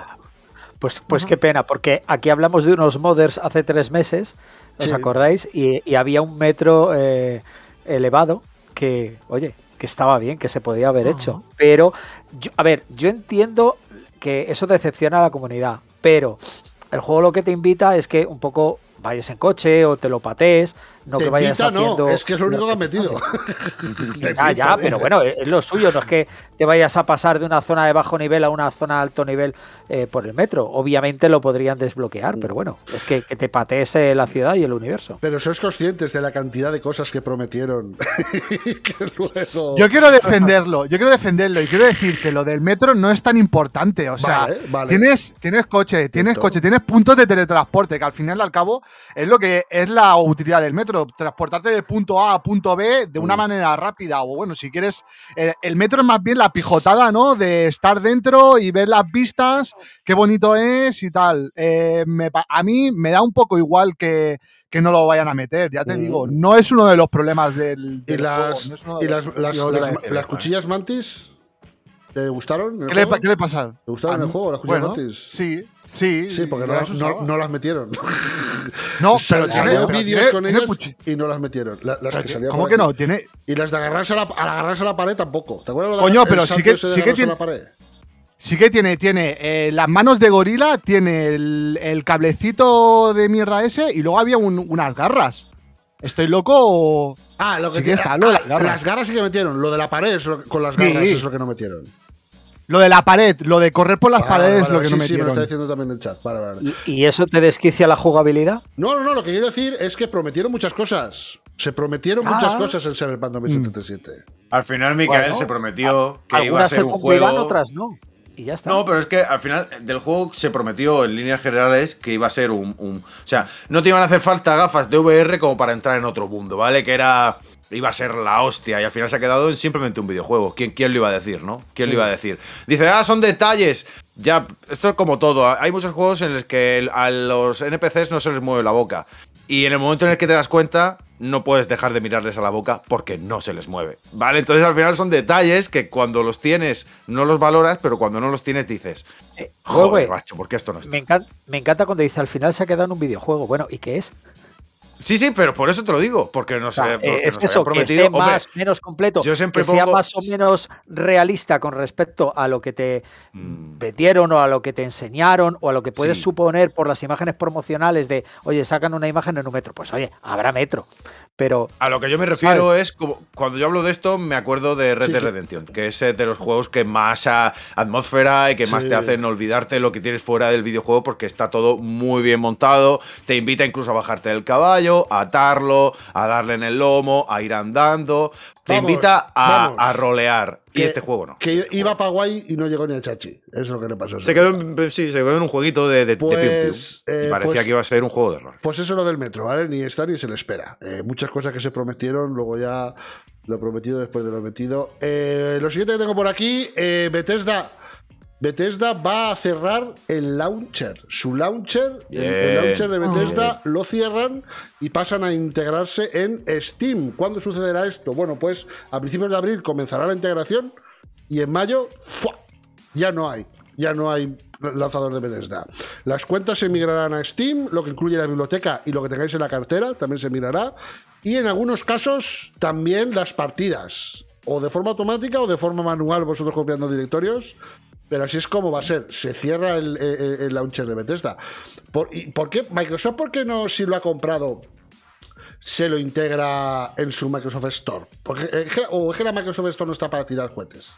Pues, pues qué pena, porque aquí hablamos de unos modders hace tres meses, ¿os acordáis? Y, había un metro eh, elevado que, oye, que estaba bien, que se podía haber hecho. Pero, yo, a ver, yo entiendo que eso decepciona a la comunidad, pero el juego lo que te invita es que un poco vayas en coche o te lo patees, no que vayas a haciendo... No, es que es lo único que ha metido. ah, ya, pero eh. bueno, es lo suyo, no es que te vayas a pasar de una zona de bajo nivel a una zona de alto nivel eh, por el metro. Obviamente lo podrían desbloquear, pero bueno, es que, te patees eh, la ciudad y el universo. Pero sois conscientes de la cantidad de cosas que prometieron. [LAUGHS] que Yo quiero defenderlo, yo quiero defenderlo y quiero decir que lo del metro no es tan importante. O sea, Tienes, tienes coche, tienes coche, tienes puntos de teletransporte, que al final al cabo es lo que es la utilidad del metro transportarte de punto A a punto B de una mm. manera rápida. O bueno, si quieres, el metro es más bien la pijotada, ¿no? De estar dentro y ver las vistas, qué bonito es y tal. Eh, a mí me da un poco igual que, no lo vayan a meter, ya te digo. Mm. No es uno de los problemas del. ¿Y las cuchillas mantis? ¿Te gustaron? ¿Qué le, ¿Qué pasa? ¿Te gustaron el juego? ¿Las bueno, Sí, sí. Sí, porque no, las metieron. [LAUGHS] no, pero salió vídeos con ellos y no las metieron. ¿Cómo que no? ¿Tiene... Y las de agarrarse a la, a la pared tampoco. ¿Te acuerdas? Lo de Coño, pero sí que, sí que tiene. Sí que tiene, tiene eh, las manos de gorila, tiene el, el, cablecito de mierda ese y luego había unas garras. ¿Estoy loco o.? Ah, lo que sí está, ah, las garras. sí que metieron. Lo de la pared con las garras es lo que no metieron. Lo de la pared, lo de correr por las ah, paredes es lo que no metieron. Sí, diciendo también el chat. ¿Y, eso te desquicia la jugabilidad? No, no, no. Lo que quiero decir es que prometieron muchas cosas. Se prometieron muchas ah. cosas en Cyberpunk 2077. Al final, Mikael se prometió que iba a ser se un juego. otras no. Y ya está. No, pero es que al final del juego se prometió en líneas generales que iba a ser un, O sea, no te iban a hacer falta gafas de VR como para entrar en otro mundo, ¿vale? Que era. Iba a ser la hostia y al final se ha quedado en simplemente un videojuego. ¿Quién, quién lo iba a decir, no? ¿Quién lo iba a mm. decir? Dice, ah, son detalles. Ya, esto es como todo. Hay muchos juegos en los que a los NPCs no se les mueve la boca. Y en el momento en el que te das cuenta, no puedes dejar de mirarles a la boca porque no se les mueve. ¿Vale? Entonces al final son detalles que cuando los tienes no los valoras, pero cuando no los tienes dices, eh, joder, macho, ¿por esto no está? Me encanta, me encanta cuando dices, al final se ha quedado en un videojuego. Bueno, ¿y qué es? Sí, sí, pero por eso te lo digo, porque no sé eh, es Que más o menos completo, yo siempre que sea más o menos realista con respecto a lo que te metieron mm. o a lo que te enseñaron o a lo que puedes suponer por las imágenes promocionales de, oye, sacan una imagen en un metro. Pues oye, habrá metro pero... A lo que yo me refiero es, como, cuando yo hablo de esto, me acuerdo de Red de Dead Redemption, que es eh, de los juegos que más atmósfera y que más te hacen olvidarte lo que tienes fuera del videojuego porque está todo muy bien montado, te invita incluso a bajarte del caballo, a atarlo, a darle en el lomo, a ir andando, te invita a, rolear. y este juego no. Que este iba para guay y no llegó ni a Chachi. Eso es lo que le pasó. Se quedó, en, un jueguito de, de, pues, y eh, parecía pues que iba a ser un juego de rol. Pues eso es lo del metro, ¿vale? Ni está ni se le espera. Eh, muchas cosas que se prometieron, luego ya lo prometido después de lo metido. Eh, lo siguiente que tengo por aquí, Bethesda Bethesda va a cerrar el launcher. Su launcher, el, launcher de Bethesda, lo cierran y pasan a integrarse en Steam. ¿Cuándo sucederá esto? Bueno, pues a principios de abril comenzará la integración y en mayo ya no hay. Ya no hay lanzador de Bethesda. Las cuentas se migrarán a Steam, lo que incluye la biblioteca y lo que tengáis en la cartera también se migrará Y en algunos casos también las partidas. O de forma automática o de forma manual, vosotros copiando directorios pero así es como va a ser. Se cierra el, eh, eh, launcher de Bethesda. ¿Por, qué? ¿Microsoft por qué no, si lo ha comprado, se lo integra en su Microsoft Store? Porque, eh, ¿O es que la Microsoft Store no está para tirar juguetes?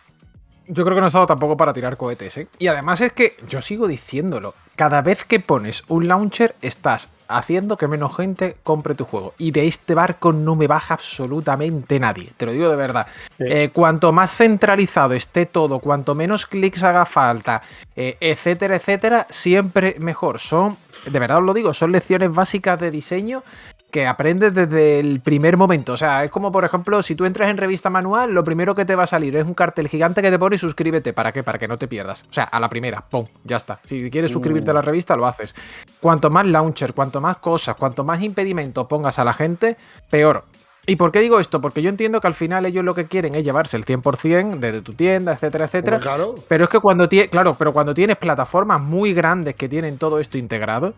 yo creo que no he estado tampoco para tirar cohetes. ¿eh? Y además es que yo sigo diciéndolo. Cada vez que pones un launcher estás haciendo que menos gente compre tu juego. Y de este barco no me baja absolutamente nadie. Te lo digo de verdad. Eh, cuanto más centralizado esté todo, cuanto menos clics haga falta, eh, etcétera, etcétera, siempre mejor. Son, de verdad os lo digo, son lecciones básicas de diseño que aprendes desde el primer momento. O sea, es como, por ejemplo, si tú entras en revista manual, lo primero que te va a salir es un cartel gigante que te pone y suscríbete. ¿Para qué? Para que no te pierdas. O sea, a la primera, pum, ya está. Si quieres uh. suscribirte a la revista, lo haces. Cuanto más launcher, cuanto más cosas, cuanto más impedimento pongas a la gente, peor. ¿Y por qué digo esto? Porque yo entiendo que al final ellos lo que quieren es llevarse el 100% desde tu tienda, etcétera, etcétera. claro. Pero es que cuando tienes, claro, pero cuando tienes plataformas muy grandes que tienen todo esto integrado,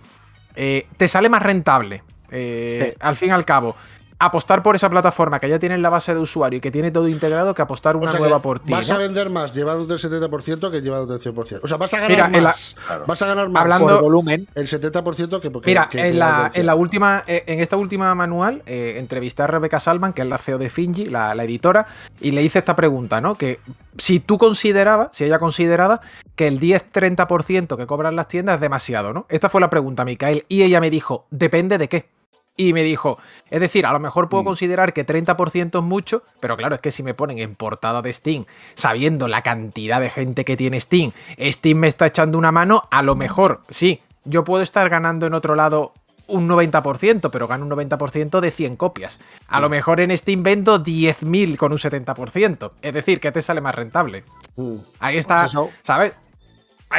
eh, te sale más rentable eh, al fin y al cabo, apostar por esa plataforma que ya tiene la base de usuario y que tiene todo integrado que apostar una nueva por ti. Vas a vender más llevado del 70% que llevado el 100%. O sea, vas a ganar más. Vas a ganar más por volumen. El 70% que porque. Mira, en, la, última, eh, en esta última manual, eh, entrevisté a Rebeca Salman, que es la CEO de Finji, la, la, editora, y le hice esta pregunta, ¿no? Que si tú considerabas, si ella consideraba que el 10-30% que cobran las tiendas es demasiado, ¿no? Esta fue la pregunta, Micael, y ella me dijo, depende de qué. Y me dijo, es decir, a lo mejor puedo mm. considerar que 30% es mucho, pero claro, es que si me ponen en portada de Steam, sabiendo la cantidad de gente que tiene Steam, Steam me está echando una mano, a lo mejor, sí, yo puedo estar ganando en otro lado un 90%, pero gano un 90% de 100 copias. A lo mm. mejor en Steam vendo 10.000 con un 70%. Es decir, que te sale más rentable. Mm. Ahí está, ¿sabes?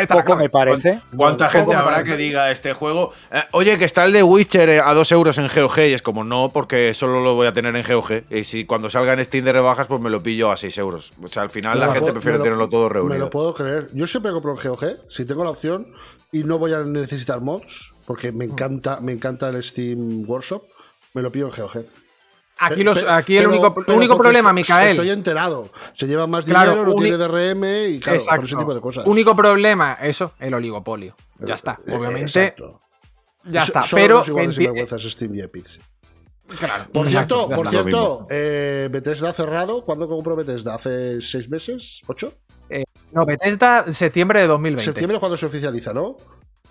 poco me parece. ¿Cuánta gente habrá que diga este juego? Eh, oye, que está el de Witcher eh, a 2 euros en GOG. Y es como, no, porque solo lo voy a tener en GOG. Y si cuando salga en Steam de rebajas, pues me lo pillo a 6 euros. O sea, al final la gente prefiere tenerlo todo reunido. Me lo puedo creer. Yo siempre compro en GOG, si tengo la opción, y no voy a necesitar mods, porque me encanta, me encanta el Steam Workshop, me lo pillo en GOG. Aquí, los, aquí el único, único problema, Micael. Estoy enterado. Se lleva más dinero, claro, no tiene DRM y claro, por ese tipo de cosas. Único problema, eso, el oligopolio. Ya está. Eh, obviamente. Ya está. pero. Los iguales Steam y Epic. Claro, por cierto, por cierto eh, Bethesda ha cerrado. ¿Cuándo compró Bethesda? ¿Hace seis meses? ¿Ocho? Eh, no, Bethesda, septiembre de 2020. Septiembre es cuando se oficializa, ¿no?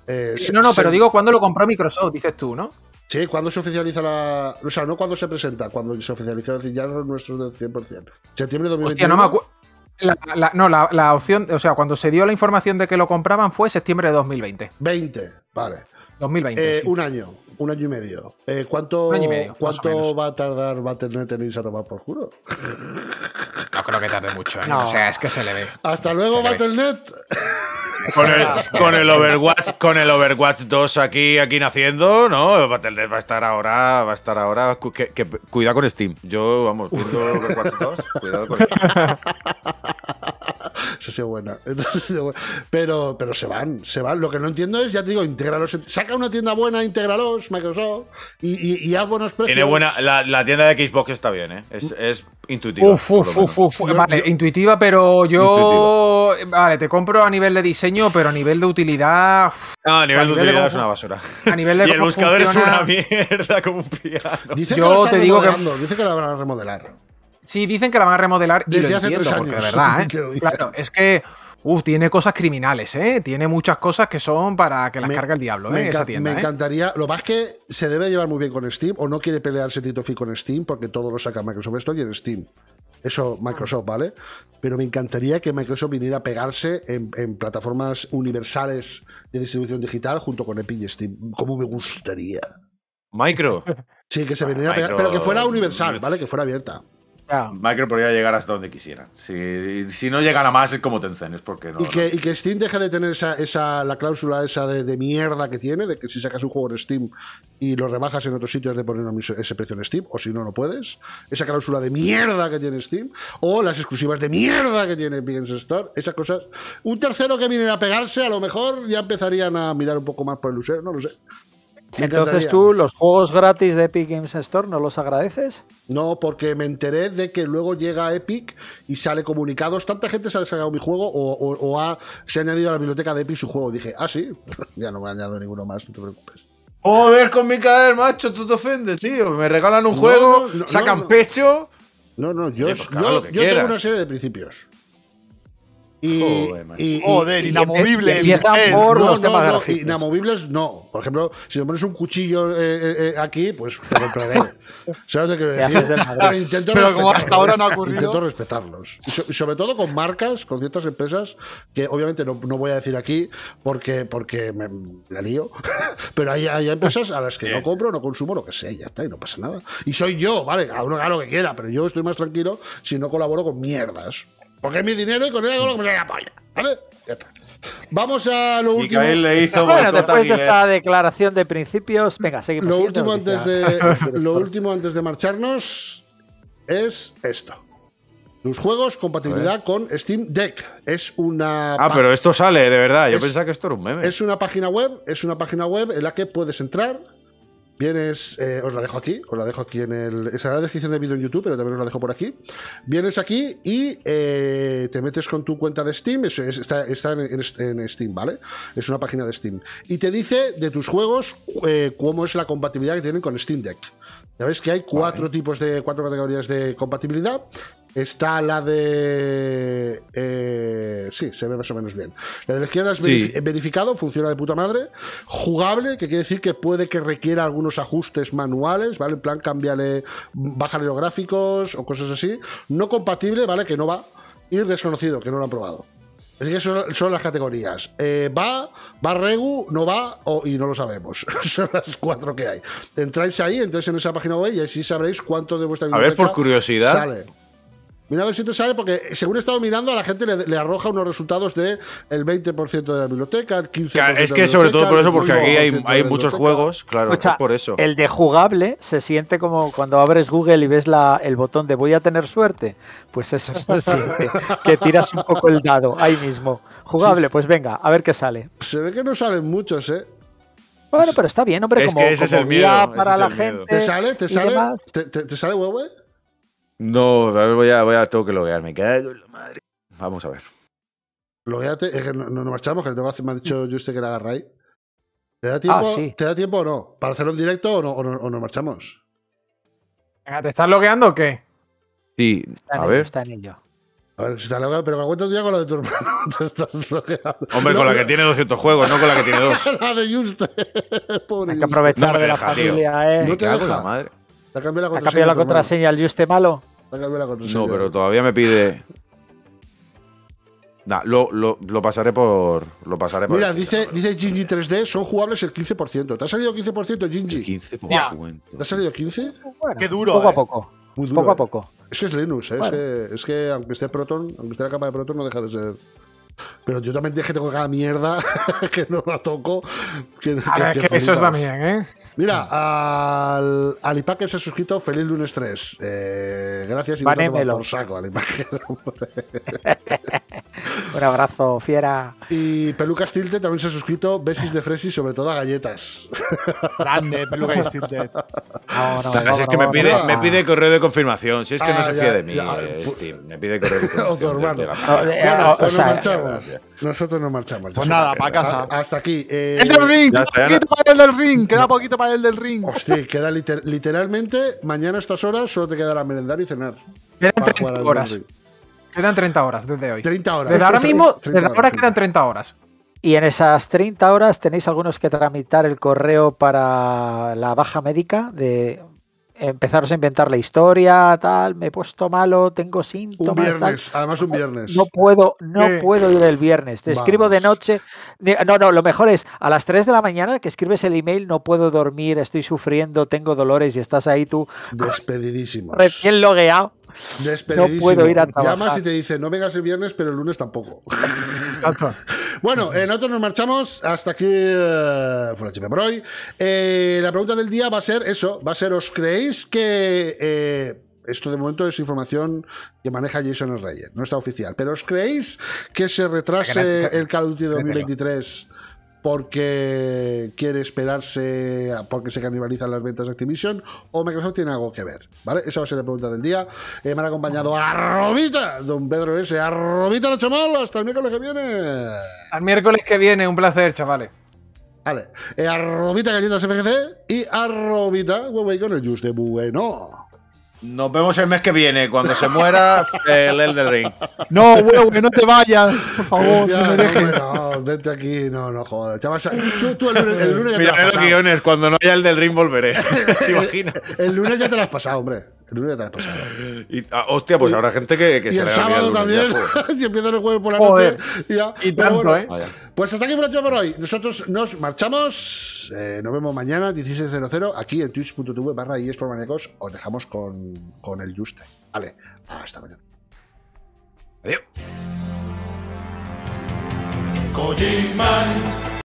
Eh, no, no, pero digo, ¿cuándo lo compró Microsoft? Dices tú, ¿no? Sí, cuando se oficializa la. O sea, no cuando se presenta, cuando se oficializa, ya no es nuestro del 100%. Septiembre de 2020. Hostia, no me acuerdo. La, no, la, la, opción, o sea, cuando se dio la información de que lo compraban fue septiembre de 2020. 20, vale. 2020. Eh, un año, un año y medio. Eh, ¿Cuánto, ¿cuánto va a tardar Battle.net en irse a tomar por culo? No creo que tarde mucho. ¿eh? O sea, es que se le ve. Hasta luego, Battle.net. [LAUGHS] Con el, Overwatch con el Overwatch 2 aquí aquí naciendo no Battle.net va a estar ahora va a estar ahora que, que, cuidado con Steam yo vamos viendo [LAUGHS] Overwatch 2 cuidado con Steam [LAUGHS] Eso ha buena. [LAUGHS] Pero, pero se van, se van. Lo que no entiendo es, ya te digo, integralos Saca una tienda buena, intégralos, Microsoft, y, y, y haz buenos precios. Tiene buena, la, la, tienda de Xbox está bien, ¿eh? Es, es intuitiva. vale, intuitiva, pero yo. Vale, te compro a nivel de diseño, pero a nivel de utilidad. No, a nivel, de utilidad es una basura. A nivel de y el buscador es una mierda como un yo te digo que. Dice que la van a remodelar. Sí, dicen que la van a remodelar y Desde lo entiendo, porque verdad, [LAUGHS] eh? es que uh, tiene cosas criminales, ¿eh? Tiene muchas cosas que son para que las cargue el diablo, Me, ¿eh? ¿eh? encantaría. Lo más que se debe llevar muy bien con Steam, o no quiere pelearse Tito Fi con Steam, porque todo lo saca Microsoft Store y en Steam. Eso Microsoft, ¿vale? Pero me encantaría que Microsoft viniera a pegarse en, plataformas universales de distribución digital junto con Epic y Steam. Como me gustaría. Micro. Sí, que se ah, viniera a pegar, pero que fuera universal, ¿vale? Que fuera abierta. Micro podría llegar hasta donde quisiera Si, no llegara más es como Tencent, porque Y que, Steam deje de tener esa, la cláusula esa de, mierda que tiene, de que si sacas un juego en Steam y lo rebajas en otros sitios de poner ese precio en Steam, o si no, no puedes. Esa cláusula de mierda que tiene Steam, o las exclusivas de mierda que tiene PS Store, esas cosas. Un tercero que viene a pegarse, a lo mejor ya empezarían a mirar un poco más por el user, no lo sé. Entonces tú los juegos gratis de Epic Games Store no los agradeces? No, porque me enteré de que luego llega Epic y sale comunicados, tanta gente se ha descargado mi juego o, se ha añadido a la biblioteca de Epic su juego. Dije, ah, sí, [LAUGHS] ya no me ha añadido ninguno más, no te preocupes. Joder, con mi cader, macho, tú te ofendes, tío. Me regalan un juego, sacan pecho. No, no, yo pues tengo una serie de principios. Y, Joder, y, inamovibles. no, no, no, Inamovibles no. Por ejemplo, si me pones un cuchillo eh, eh, eh, aquí, pues [LAUGHS] ¿Sabes que intento como hasta ahora no ha ocurrido. Intento respetarlos. Y, sobre todo con marcas, con ciertas empresas, que obviamente no, voy a decir aquí porque, porque me lío. [LAUGHS] Pero hay, hay empresas a las que no compro, no consumo, lo que sea, ya está, y no pasa nada. Y soy yo, ¿vale? A uno lo que quiera, pero yo estoy más tranquilo si no colaboro con mierdas. Porque es mi dinero y con él hago lo que me la polla. ¿Vale? Ya está. Vamos a lo último. Le hizo bueno, después de esta declaración de principios, venga, seguimos. Lo último, antes de, [LAUGHS] lo último antes de marcharnos es esto. Los juegos, compatibilidad con Steam Deck. Es una. Ah, pero esto sale, de verdad. Yo pensaba que esto era un meme. Es una página web, es una página web en la que puedes entrar Vienes, eh, os la dejo aquí, os la dejo aquí en el. en la descripción del vídeo en YouTube, pero también os la dejo por aquí. Vienes aquí y eh, te metes con tu cuenta de Steam, está, en, Steam, ¿vale? Es una página de Steam. Y te dice de tus juegos eh, cómo es la compatibilidad que tienen con Steam Deck. Ya ves que hay cuatro tipos de, cuatro categorías de compatibilidad. Está la de. Eh, sí, se ve más o menos bien. La de la izquierda es verificado, funciona de puta madre. Jugable, que quiere decir que puede que requiera algunos ajustes manuales, ¿vale? En plan, cámbiale, bájale los gráficos o cosas así. No compatible, ¿vale? Que no va. ir desconocido, que no lo han probado. Así que son, las categorías. Eh, va, va Regu, no va y no lo sabemos. [LAUGHS] son las cuatro que hay. Entráis ahí, entráis en esa página web y así sabréis cuánto de vuestra biblioteca. A ver, por curiosidad. Sale. Mira a ver si te sale, porque según he estado mirando, a la gente le, arroja unos resultados de el 20% de la biblioteca, el 15%. es que sobre todo por eso, porque aquí hay, muchos juegos, claro, por eso. El de jugable se siente como cuando abres Google y ves la, el botón de voy a tener suerte. Pues eso se que tiras un poco el dado ahí mismo. Jugable, pues venga, a ver qué sale. Se ve que no salen muchos, ¿eh? Bueno, pero está bien, hombre, es que ese es el miedo, para la gente. ¿Te sale? ¿Te sale? te sale, huevo? No, a ver, voy a, voy a, tengo que loguearme. Cago en la madre. Vamos a ver. Logueate, es que no, nos marchamos, que tengo, me ha dicho mm. Juste que era Ray. Ah, ¿Te da tiempo, o no? ¿Para hacerlo en directo o, no, o, nos marchamos? Venga, ¿te estás logueando o qué? Sí, a ver. está en ello. A ver, si está logueado, pero me cuento día con la de tu hermano. [LAUGHS] Hombre, con la que tiene 200 juegos, no con la que tiene dos. [LAUGHS] la de Juste. [LAUGHS] Pobre Hay que aprovechar de la familia, eh. No te madre. ¿Ha cambiado la contraseña, ¿Ha cambiado la contraseña el Juste Malo? la contraseña? No, pero todavía me pide. lo, lo, lo, pasaré por. Lo pasaré Mira, dice, dice Gingy 3D, son jugables el 15%. ¿Te ha salido 15%, Gingy? 15 ¿Te ha salido 15? Qué duro. Poco a eh. poco. poco a eh. poco. es Linux, ¿eh? es que aunque esté Proton, aunque esté la capa de Proton, no deja de ser pero yo también dije que tengo cada mierda [LAUGHS] que no la toco. a ver, que, eso es también, ¿eh? Mira, al, al se ha suscrito Feliz Lunes 3. Eh, gracias y por saco, al IPAC. [LAUGHS] [LAUGHS] Un abrazo, fiera. Y Pelucas Tilted también se ha suscrito Besis de Fresi, sobre todo a galletas. [LAUGHS] Grande, Pelucas Tilted. No, no, es que me pide, me pide correo de confirmación. Si es que no ah, se fía de mí, eh, pues, Me pide correo de [LAUGHS] confirmación. bueno, pues marchamos. Nosotros no marchamos. Pues nada, para casa. Ah, hasta aquí. Eh. ¡El del ring! ¡Queda poquito para el del ring! ¡Queda poquito para el del ring! Hostia, queda literalmente mañana a estas horas solo te quedará merendar y cenar. Quedan 30 horas. Quedan 30 horas desde hoy. 30 horas. Desde ahora mismo, ahora quedan 30 horas. Y en esas 30 horas tenéis algunos que tramitar el correo para la baja médica de empezaros a inventar la historia, tal, me he puesto malo, tengo síntomas. Un viernes, además un viernes. No, puedo, no puedo ir el viernes. Te escribo de noche. No, no, lo mejor es a las 3 de la mañana que escribes el email, no puedo dormir, estoy sufriendo, tengo dolores y estás ahí tú. Despedidísimo. Recién logueado. No puedo ir a trabajar. Llamas y te dice, no vengas el viernes, pero el lunes tampoco. [LAUGHS] bueno, en otro nos marchamos. Hasta aquí eh, fue la por hoy. Eh, la pregunta del día va a ser eso. Va a ser, ¿os creéis que... Eh, esto de momento es información que maneja Jason El Rey, no está oficial. Pero ¿os creéis que se retrase el Call of Duty 2023 porque quiere esperarse porque se canibalizan las ventas de Activision o Microsoft tiene algo que ver, ¿vale? Esa va a ser la pregunta del día. Eh, me han acompañado Arrobita, don Pedro S. Arrobita, los chaval, hasta el miércoles que viene. Al miércoles que viene, un placer, chavales. Vale, eh, arrobita galletas FGC y arrobita huevo con el juice de bueno. Nos vemos el mes que viene, cuando se muera el del Ring. No, huevo, que no te vayas, por favor, no me dejes. No, vente aquí, no, no jodas. Chavas, tú, tú el, Mira, los guiones, cuando no haya el del Ring volveré. [LAUGHS] ¿Te imaginas? el lunes ya te lo has pasado, hombre. El lunes pasado. Y, ah, hostia, pues habrá gente que, que y el sábado también. [LAUGHS] si empiezan el jueves por la noche. Y, ya. bueno, ¿eh? Pues hasta aquí por hoy. Nosotros nos marchamos. Eh, nos vemos mañana, 16.00, aquí en twitch.tv barra y es por manecos Os dejamos con, con el Juste. Vale, hasta mañana. Adiós.